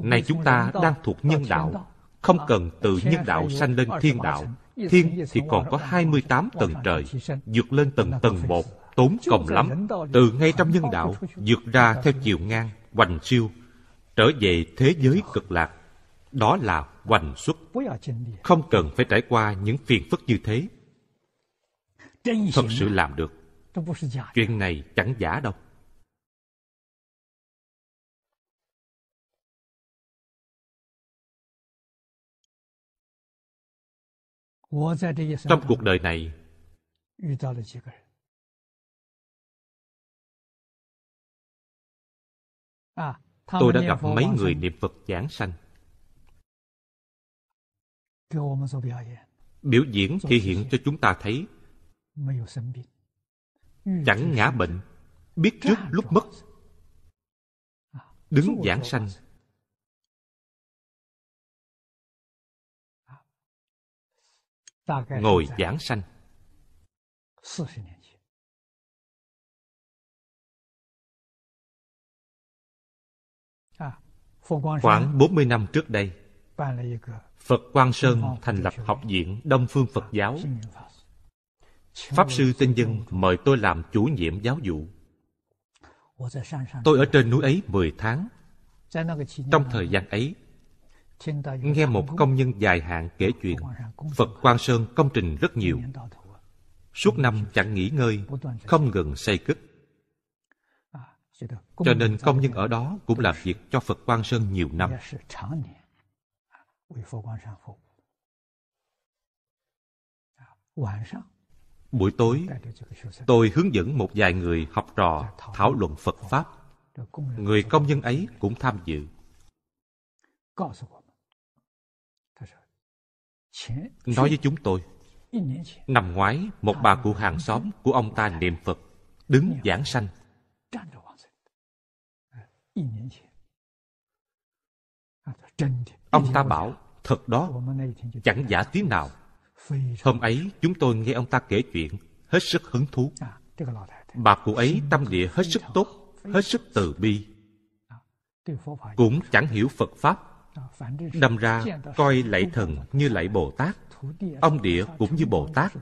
nay chúng ta đang thuộc nhân đạo không cần từ nhân đạo sanh lên thiên đạo thiên thì còn có 28 tầng trời vượt lên tầng tầng một tốn công lắm từ ngay trong nhân đạo vượt ra theo chiều ngang hoành siêu trở về thế giới cực lạc đó là hoành xuất không cần phải trải qua những phiền phức như thế thật sự làm được chuyện này chẳng giả đâu trong cuộc đời này tôi đã gặp mấy người niệm phật giảng sanh Biểu diễn thể hiện cho chúng ta thấy Chẳng ngã bệnh Biết trước lúc mất Đứng giảng sanh Ngồi giảng sanh Khoảng 40 năm trước đây Phật Quang Sơn thành lập học viện Đông Phương Phật Giáo. Pháp Sư Tinh Dân mời tôi làm chủ nhiệm giáo vụ. Tôi ở trên núi ấy 10 tháng. Trong thời gian ấy, nghe một công nhân dài hạn kể chuyện Phật Quang Sơn công trình rất nhiều. Suốt năm chẳng nghỉ ngơi, không ngừng xây cất. À, cho nên công nhân ở đó cũng làm việc cho Phật Quang Sơn nhiều năm buổi tối, tôi hướng dẫn một vài người học trò thảo luận Phật Pháp. Người công nhân ấy cũng tham dự. Nói với chúng tôi, năm ngoái một bà cụ hàng xóm của ông ta niệm Phật, đứng giảng sanh. Ông ta bảo Thật đó, chẳng giả tiếng nào. Hôm ấy, chúng tôi nghe ông ta kể chuyện, hết sức hứng thú. Bà cụ ấy tâm địa hết sức tốt, hết sức từ bi. Cũng chẳng hiểu Phật Pháp. Đâm ra, coi lạy thần như lạy Bồ Tát. Ông địa cũng như Bồ Tát.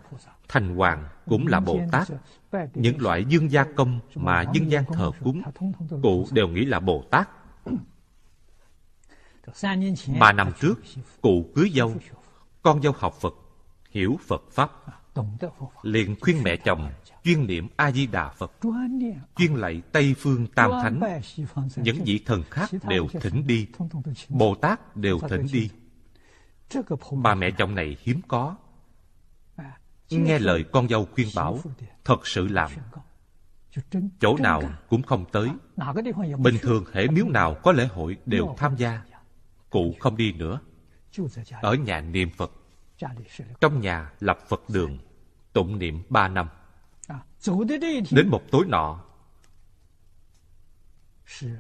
Thành hoàng cũng là Bồ Tát. Những loại dương gia công mà dân gian thờ cúng, cụ đều nghĩ là Bồ Tát. Ba năm trước, cụ cưới dâu, con dâu học Phật, hiểu Phật Pháp. Liền khuyên mẹ chồng chuyên niệm A-di-đà Phật, chuyên lạy Tây Phương Tam Thánh. Những vị thần khác đều thỉnh đi, Bồ Tát đều thỉnh đi. Bà mẹ chồng này hiếm có. À, Nghe lời con dâu khuyên bảo, thật sự làm chỗ nào cũng không tới à, bình thường hệ miếu nào có lễ hội đều tham gia cụ không đi nữa ở nhà niệm phật trong nhà lập phật đường tụng niệm ba năm đến một tối nọ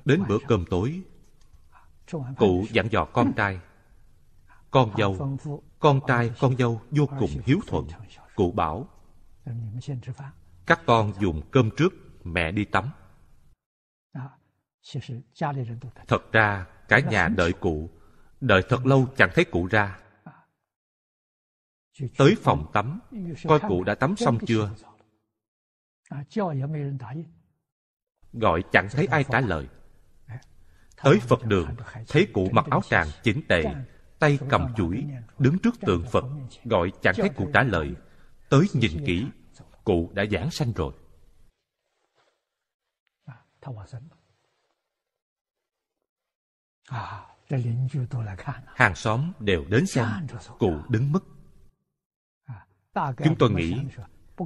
đến bữa cơm tối cụ dặn dò con trai con dâu con trai con dâu vô cùng hiếu thuận cụ bảo các con dùng cơm trước mẹ đi tắm thật ra cả nhà đợi cụ Đợi thật lâu chẳng thấy cụ ra Tới phòng tắm Coi cụ đã tắm xong chưa Gọi chẳng thấy ai trả lời Tới Phật đường Thấy cụ mặc áo tràng chỉnh tề Tay cầm chuỗi Đứng trước tượng Phật Gọi chẳng thấy cụ trả lời Tới nhìn kỹ Cụ đã giảng sanh rồi À Hàng xóm đều đến xem, cụ đứng mất. À, chúng tôi nghĩ,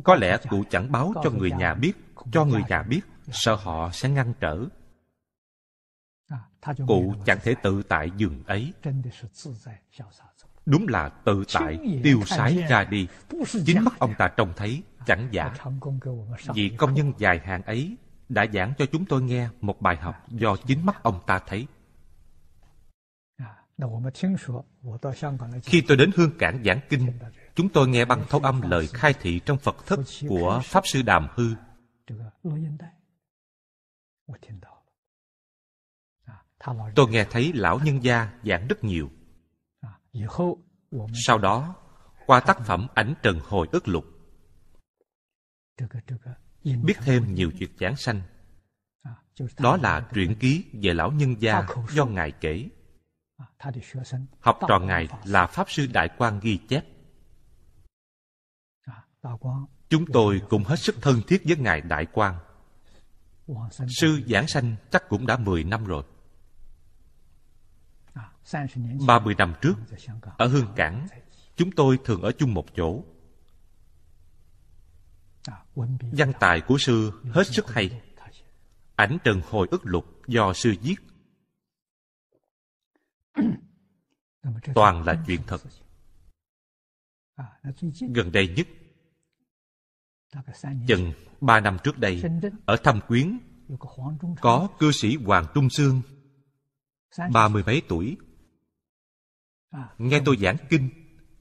có lẽ cụ chẳng báo cho người nhà biết, cho người nhà biết, sợ họ sẽ ngăn trở. À, cụ chẳng thể tự tại giường ấy. Đúng là tự tại, tiêu sái ra đi. Chính mắt ông ta trông thấy, à, chẳng giả. Vị công nhân dài hàng ấy đã giảng cho chúng tôi nghe một bài học do chính mắt ông ta thấy. Khi tôi đến Hương Cảng giảng kinh, chúng tôi nghe băng thấu âm lời khai thị trong Phật thất của Pháp Sư Đàm Hư. Tôi nghe thấy Lão Nhân Gia giảng rất nhiều. Sau đó, qua tác phẩm Ảnh Trần Hồi ức Lục, biết thêm nhiều chuyện giảng sanh. Đó là truyện ký về Lão Nhân Gia do Ngài kể. Học trò Ngài là Pháp Sư Đại Quang ghi chép. Chúng tôi cũng hết sức thân thiết với Ngài Đại Quang. Sư giảng sanh chắc cũng đã 10 năm rồi. ba mươi năm trước, ở Hương Cảng, chúng tôi thường ở chung một chỗ. Văn tài của sư hết sức hay. Ảnh Trần Hồi ức lục do sư viết toàn là chuyện thật gần đây nhất chừng ba năm trước đây ở thâm quyến có cư sĩ hoàng trung sương ba mươi mấy tuổi nghe tôi giảng kinh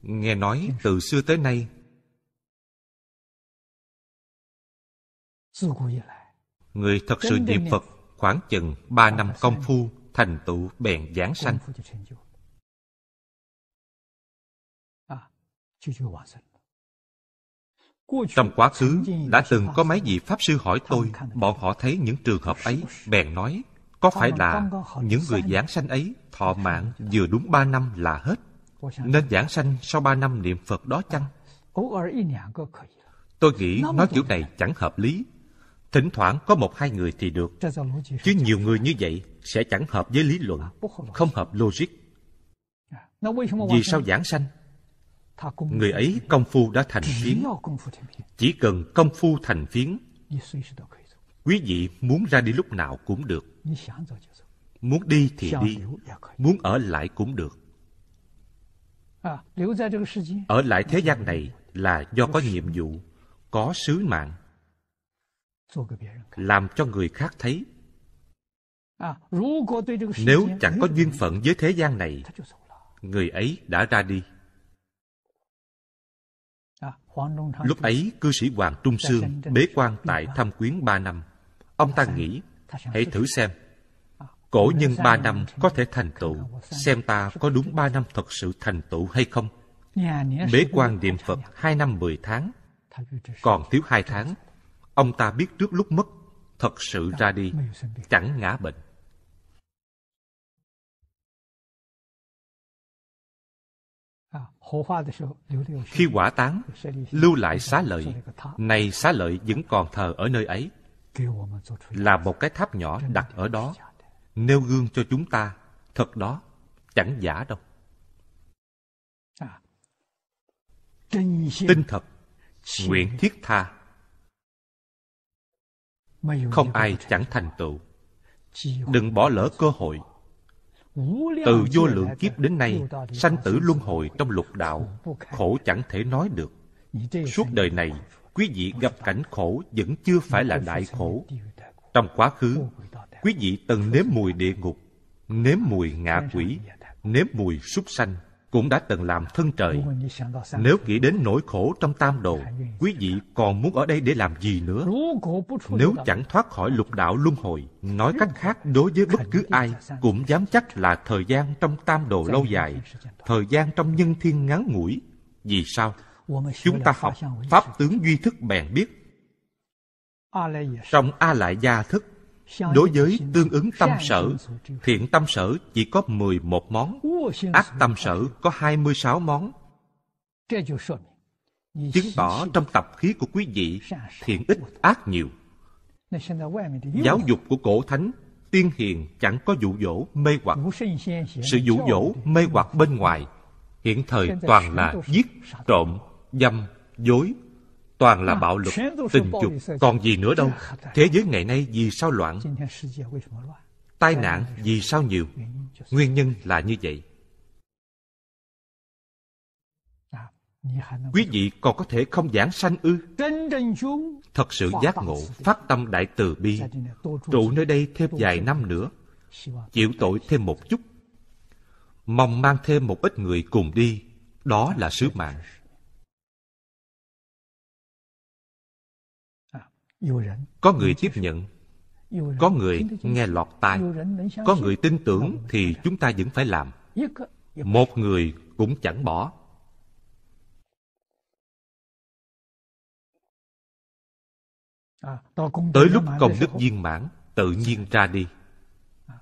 nghe nói từ xưa tới nay người thật sự niệm phật khoảng chừng ba năm công phu thành tựu bèn giáng sanh. Trong quá khứ đã từng có mấy vị Pháp Sư hỏi tôi, bọn họ thấy những trường hợp ấy, bèn nói, có phải là những người giảng sanh ấy thọ mạng vừa đúng ba năm là hết, nên giảng sanh sau ba năm niệm Phật đó chăng? Tôi nghĩ nói kiểu này chẳng hợp lý, Thỉnh thoảng có một hai người thì được Chứ nhiều người như vậy sẽ chẳng hợp với lý luận Không hợp logic Vì sao giảng sanh? Người ấy công phu đã thành phiến Chỉ cần công phu thành phiến Quý vị muốn ra đi lúc nào cũng được Muốn đi thì đi Muốn ở lại cũng được Ở lại thế gian này là do có nhiệm vụ Có sứ mạng làm cho người khác thấy. Nếu chẳng có duyên phận với thế gian này, người ấy đã ra đi. À, Lúc ấy, cư sĩ Hoàng Trung Sương bế quan tại thăm quyến ba năm. Ông ta nghĩ, hãy thử xem. À, Cổ nhân ba năm có thể thành tựu, xem ta có đúng ba năm thật sự thành tựu hay không. Bế quan niệm Phật hai năm mười tháng, còn thiếu hai tháng Ông ta biết trước lúc mất, thật sự ra đi, chẳng ngã bệnh. Khi quả tán, lưu lại xá lợi, nay xá lợi vẫn còn thờ ở nơi ấy, là một cái tháp nhỏ đặt ở đó, nêu gương cho chúng ta, thật đó, chẳng giả đâu. Tinh thật, nguyện thiết tha, không ai chẳng thành tựu đừng bỏ lỡ cơ hội từ vô lượng kiếp đến nay sanh tử luân hồi trong lục đạo khổ chẳng thể nói được suốt đời này quý vị gặp cảnh khổ vẫn chưa phải là đại khổ trong quá khứ quý vị từng nếm mùi địa ngục nếm mùi ngạ quỷ nếm mùi súc sanh cũng đã từng làm thân trời. Nếu nghĩ đến nỗi khổ trong tam đồ, quý vị còn muốn ở đây để làm gì nữa? Nếu chẳng thoát khỏi lục đạo luân hồi, nói cách khác đối với bất cứ ai cũng dám chắc là thời gian trong tam đồ lâu dài, thời gian trong nhân thiên ngắn ngủi. Vì sao? Chúng ta học Pháp tướng duy thức bèn biết. Trong A Lại Gia thức, Đối với tương ứng tâm sở, thiện tâm sở chỉ có 11 món, ác tâm sở có 26 món. Chứng tỏ trong tập khí của quý vị thiện ít ác nhiều. Giáo à. dục của cổ thánh, tiên hiền chẳng có dụ dỗ, mê hoặc. Sự dụ dỗ, mê hoặc bên ngoài, hiện thời toàn là giết, trộm, dâm, dối, toàn là à, bạo lực, tình dục, còn gì nữa đâu. Thế giới ngày nay vì sao loạn? Tai nạn vì sao nhiều? Nguyên nhân là như vậy. À, Quý vị còn có thể không giảng sanh ư? Thật sự giác ngộ, phát tâm đại từ bi, trụ nơi đây thêm vài năm nữa, chịu tội thêm một chút, mong mang thêm một ít người cùng đi, đó là sứ mạng. Có người tiếp nhận Có người nghe lọt tai Có người tin tưởng thì dạ. chúng ta vẫn phải làm Một người cũng chẳng bỏ à, Tới lúc công đức viên mãn Tự nhiên ra đi à,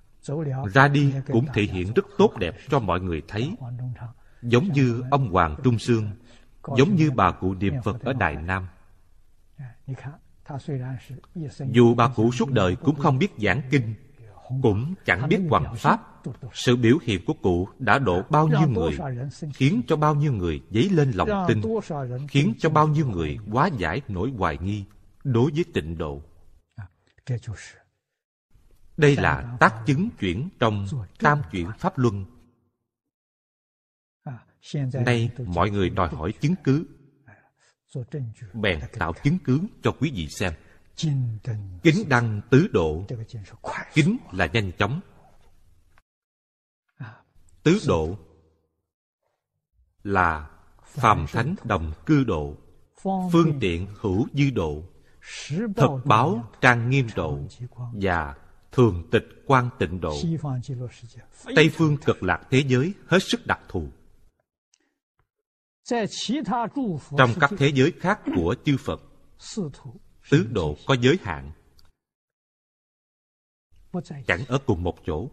Ra đi cũng thể hiện rất tốt đẹp cho mọi người thấy dạ, Giống dạ, như ông Hoàng Trung Sương Giống như bà cụ niệm Phật ở Đài Nam dù bà cụ suốt đời cũng không biết giảng kinh, cũng chẳng biết hoàng pháp, sự biểu hiện của cụ đã đổ bao nhiêu người, khiến cho bao nhiêu người dấy lên lòng tin, khiến cho bao nhiêu người quá giải nỗi hoài nghi đối với tịnh độ. Đây là tác chứng chuyển trong tam chuyển pháp luân. Nay mọi người đòi hỏi chứng cứ bèn tạo chứng cứ cho quý vị xem kính đăng tứ độ kính là nhanh chóng à, tứ độ là phàm thánh đồng cư độ phương tiện hữu dư độ thật báo trang nghiêm độ và thường tịch quan tịnh độ tây phương cực lạc thế giới hết sức đặc thù trong các thế giới khác của chư Phật, tứ độ có giới hạn, chẳng ở cùng một chỗ.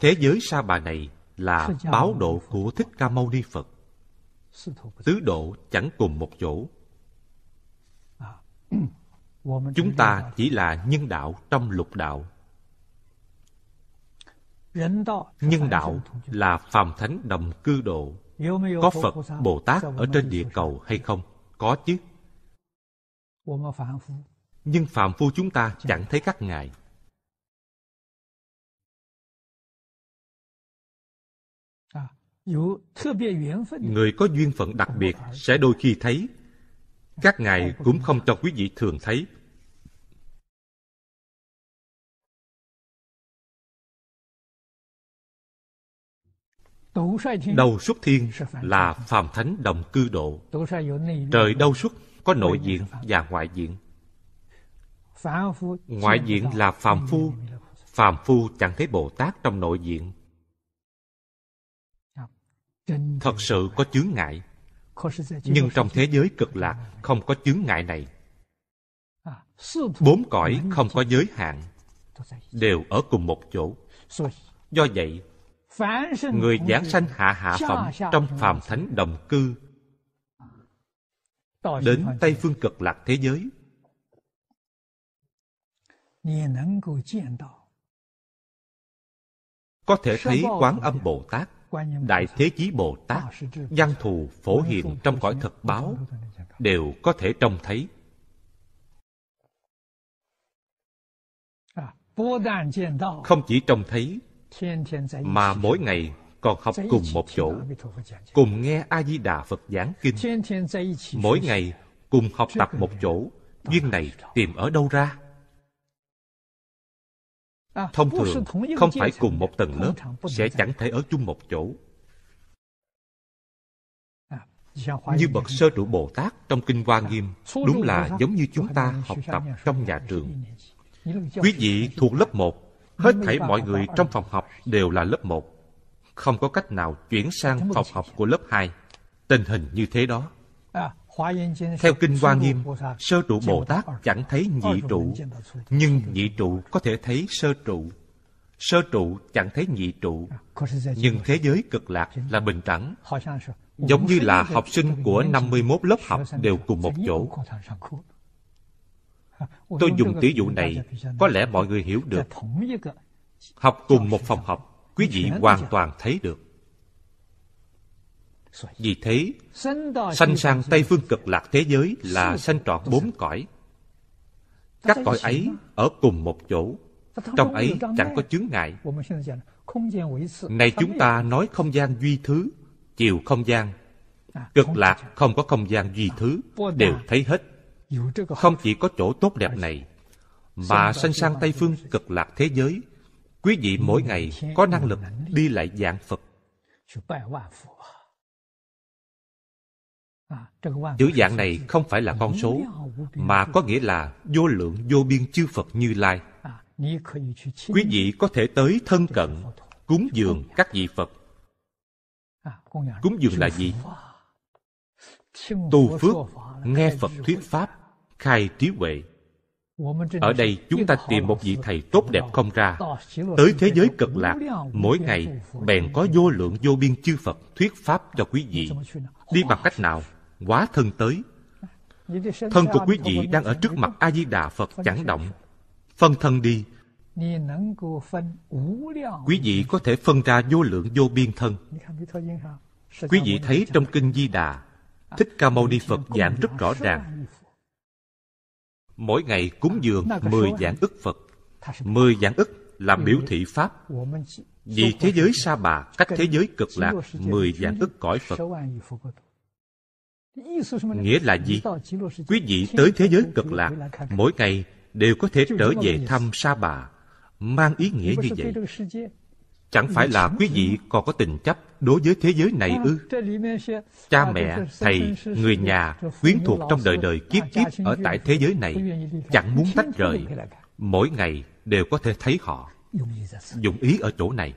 Thế giới sa bà này là báo độ của Thích Ca Mâu Ni Phật. Tứ độ chẳng cùng một chỗ. Chúng ta chỉ là nhân đạo trong lục đạo. Nhân đạo là phàm thánh đồng cư độ có Phật, Bồ Tát ở trên địa cầu hay không? Có chứ. Nhưng phàm phu chúng ta chẳng thấy các ngài. À, Người có duyên phận đặc biệt sẽ đôi khi thấy. Các ngài cũng không cho quý vị thường thấy. Đầu xuất thiên là phàm thánh đồng cư độ. Trời đâu xuất có nội diện và ngoại diện. Ngoại diện là phàm phu. Phàm phu chẳng thấy Bồ Tát trong nội diện. Thật sự có chướng ngại. Nhưng trong thế giới cực lạc không có chướng ngại này. À, Bốn cõi không có giới hạn đều ở cùng một chỗ. Do vậy, người giảng sanh hạ hạ phẩm trong phàm thánh đồng cư đến tây phương cực lạc thế giới có thể thấy quán âm bồ tát đại thế chí bồ tát văn thù phổ hiện trong cõi thực báo đều có thể trông thấy à, không chỉ trông thấy mà mỗi ngày còn học cùng một chỗ, cùng nghe A-di-đà Phật giảng kinh. Mỗi ngày cùng học tập một chỗ, duyên này tìm ở đâu ra? Thông thường, không phải cùng một tầng lớp, sẽ chẳng thể ở chung một chỗ. Như bậc sơ trụ Bồ Tát trong Kinh Hoa Nghiêm, đúng là giống như chúng ta học tập trong nhà trường. Quý vị thuộc lớp một. Hết thảy mọi người trong phòng học đều là lớp 1. Không có cách nào chuyển sang phòng học của lớp 2. Tình hình như thế đó. À, Theo Kinh Hoa Nghiêm, sơ trụ Bồ Tát chẳng thấy nhị trụ, nhưng nhị trụ có thể thấy sơ trụ. Sơ trụ chẳng thấy nhị trụ, à, nhưng thế giới cực lạc là bình đẳng. Giống như là học sinh của 51 lớp học đều cùng một chỗ. Tôi dùng tỷ dụ này có lẽ mọi người hiểu được. Học cùng một phòng học, quý vị hoàn toàn thấy được. Vì thế, sanh sang Tây phương cực lạc thế giới là sanh trọn bốn cõi. Các cõi ấy ở cùng một chỗ, trong ấy chẳng có chướng ngại. Này chúng ta nói không gian duy thứ, chiều không gian, à, cực lạc không có không gian duy à, thứ, đều thấy hết. Không chỉ có chỗ tốt đẹp này, mà sanh sang Tây Phương cực lạc thế giới, quý vị mỗi ngày có năng lực đi lại dạng Phật. À, chữ dạng này không phải là con số, mà có nghĩa là vô lượng vô biên chư Phật như Lai. À, quý vị có thể tới thân cận, cúng dường các vị Phật. À, cúng dường là gì? Tu phước, nghe Phật thuyết Pháp, khai trí huệ ở đây chúng ta tìm một vị thầy tốt đẹp không ra tới thế giới cực lạc mỗi ngày bèn có vô lượng vô biên chư phật thuyết pháp cho quý vị đi bằng cách nào quá thân tới thân của quý vị đang ở trước mặt a di đà phật chẳng động phân thân đi quý vị có thể phân ra vô lượng vô biên thân quý vị thấy trong kinh di đà thích ca mâu ni phật giảng rất rõ ràng Mỗi ngày cúng dường mười dạng ức Phật mười dạng ức là ừ. biểu thị Pháp Vì thế giới sa bà cách thế giới cực lạc mười dạng ức cõi Phật Nghĩa là gì? Quý vị tới thế giới cực lạc Mỗi ngày đều có thể trở về thăm sa bà Mang ý nghĩa như vậy Chẳng phải là quý vị còn có tình chấp đối với thế giới này ư? Cha mẹ, thầy, người nhà, quyến thuộc trong đời đời kiếp kiếp ở tại thế giới này, chẳng muốn tách rời. Mỗi ngày đều có thể thấy họ. Dụng ý ở chỗ này.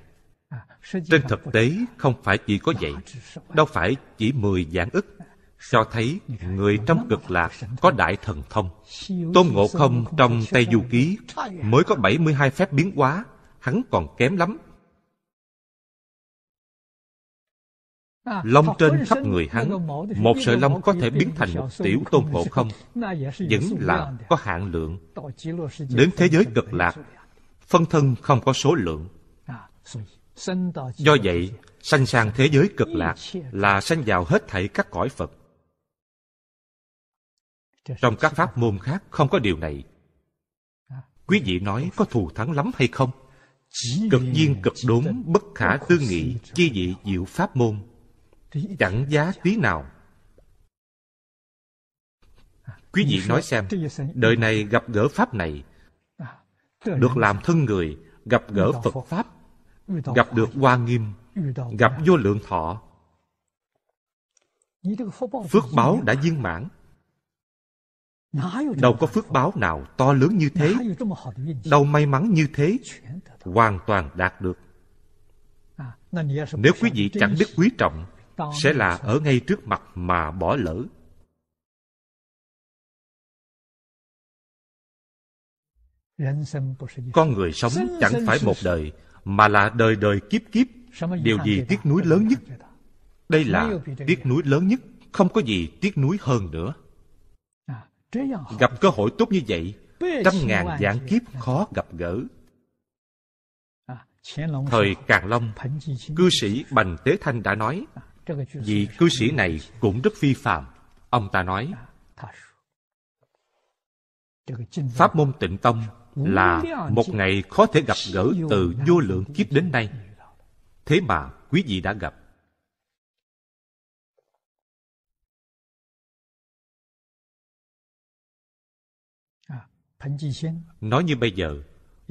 Trên thực tế không phải chỉ có vậy, đâu phải chỉ mười dạng ức cho thấy người trong cực lạc có đại thần thông. Tôn Ngộ Không trong Tây Du Ký mới có 72 phép biến hóa, hắn còn kém lắm À, lông trên khắp người hắn, một sợi lông có thể biến thành một tiểu tôn hộ không, vẫn là có hạn lượng. Đến thế giới cực lạc, phân thân không có số lượng. À, Do vậy, sanh sang thế giới cực lạc là sanh vào hết thảy các cõi Phật. Trong các pháp môn khác không có điều này. À, Quý vị nói có thù thắng lắm hay không? Cực nhiên cực đốn, bất khả tư nghị, chi vị diệu pháp môn chẳng giá tí nào quý vị nói xem đời này gặp gỡ pháp này được làm thân người gặp gỡ phật pháp gặp được hoa nghiêm gặp vô lượng thọ phước báo đã viên mãn đâu có phước báo nào to lớn như thế đâu may mắn như thế hoàn toàn đạt được nếu quý vị chẳng biết quý trọng sẽ là ở ngay trước mặt mà bỏ lỡ con người sống chẳng phải một đời mà là đời đời kiếp kiếp điều gì tiếc nuối lớn nhất đây là tiếc nuối lớn nhất không có gì tiếc nuối hơn nữa à, gặp cơ hội tốt như vậy trăm ngàn vạn kiếp khó gặp gỡ à, thời càn long cư sĩ bành tế thanh đã nói à. Vị cư sĩ này cũng rất phi phạm. Ông ta nói, à, Pháp môn tịnh tông là một ngày khó thể gặp gỡ từ vô lượng kiếp đến nay. Thế mà quý vị đã gặp. À, nói như bây giờ,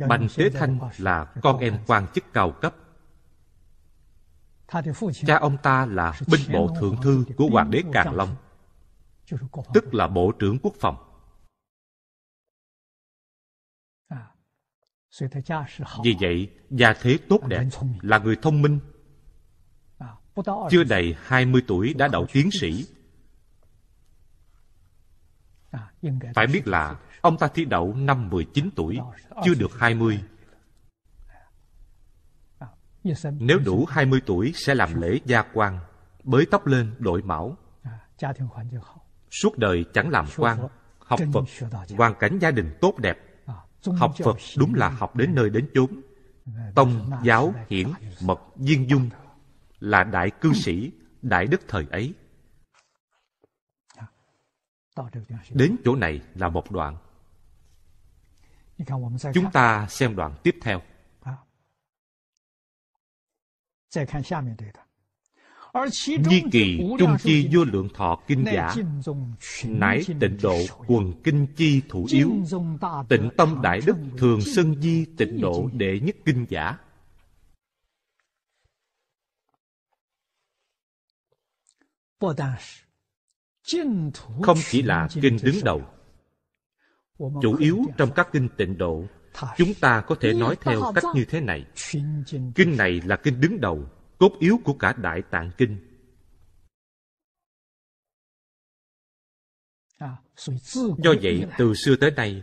Bành Tế Thanh là con em quan chức cao cấp. Cha ông ta là binh bộ thượng thư của Hoàng đế Càn Long, tức là bộ trưởng quốc phòng. À, Vì vậy, gia thế tốt đẹp, là người thông minh. À, chưa đầy 20 tuổi đã đậu tiến sĩ. À, Phải biết là ông ta thi đậu năm 19 tuổi, chưa được 20 nếu đủ 20 tuổi sẽ làm lễ gia quan, bới tóc lên đội mão. À, Suốt đời chẳng làm quan, học Phật, hoàn cảnh gia đình tốt đẹp. À, học Phật đúng là học đến nơi đến chốn. Tông, giáo, hiển, mật, viên dung là đại cư sĩ, đại đức thời ấy. À, đến chỗ này là một đoạn. Chúng ta xem đoạn tiếp theo. Di kỳ trung chi vô lượng thọ kinh giả Nải tịnh độ quần kinh chi thủ yếu Tịnh tâm đại đức thường sân di tịnh độ đệ nhất kinh giả Không chỉ là kinh đứng đầu Chủ yếu trong các kinh tịnh độ chúng ta có thể nói theo cách như thế này kinh này là kinh đứng đầu cốt yếu của cả đại tạng kinh à, do vậy từ xưa tới nay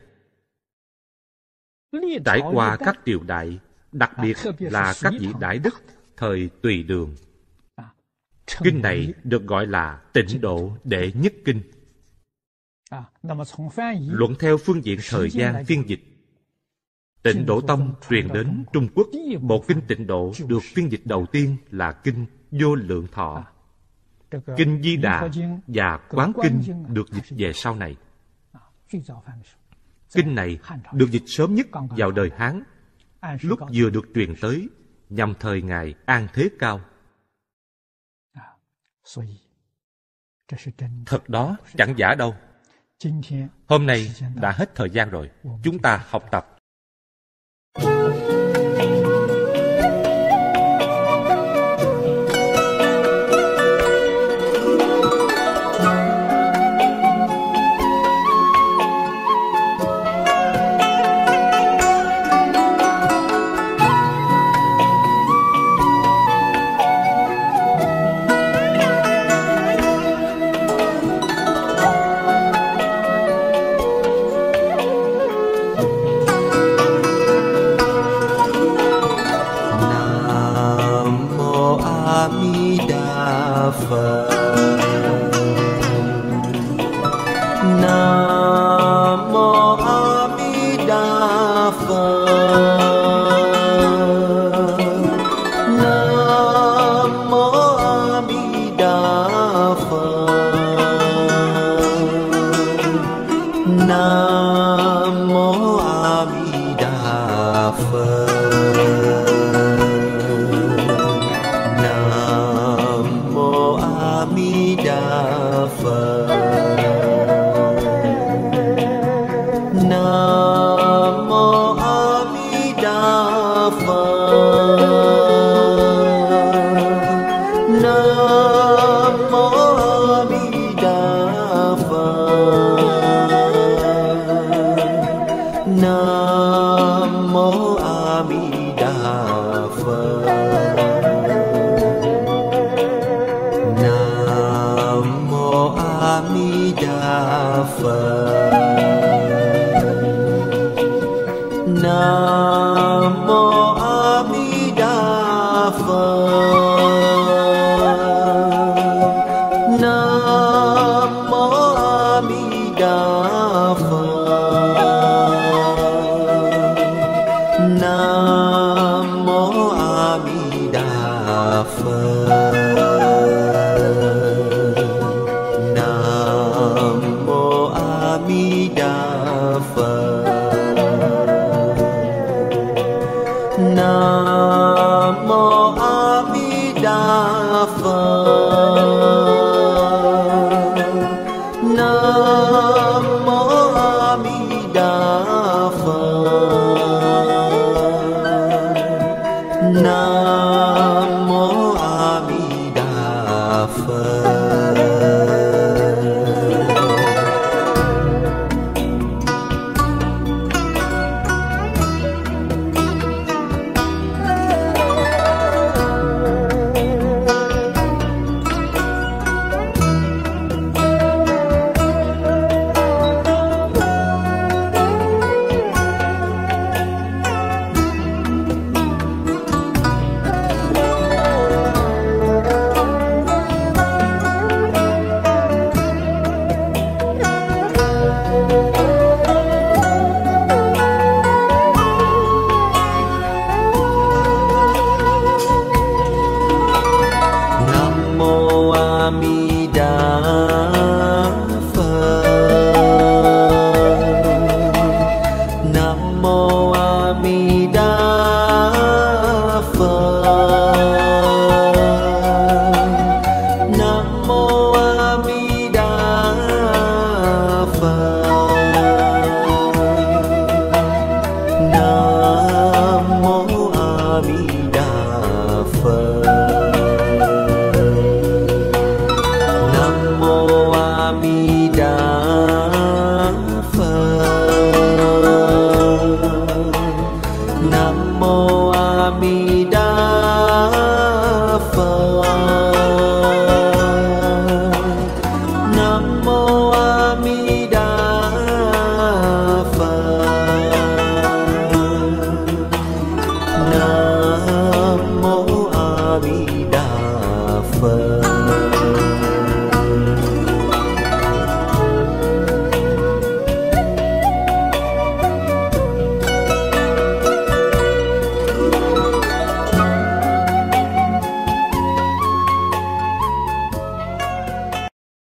trải qua các triều đại đặc à, biệt là các vị đại đức thời tùy đường à, kinh này được gọi là tịnh độ đệ nhất kinh luận theo phương diện thời gian phiên dịch Tịnh Độ Tông truyền đến Trung Quốc, bộ kinh tịnh độ được phiên dịch đầu tiên là kinh Vô Lượng Thọ. À, kinh Di Đà và Quán Kinh được à, dịch về sau này. À, kinh này được dịch sớm nhất vào đời Hán, lúc vừa được truyền tới nhằm thời ngài An Thế Cao. Thật đó, chẳng giả đâu. Hôm nay đã hết thời gian rồi. Chúng ta học tập Música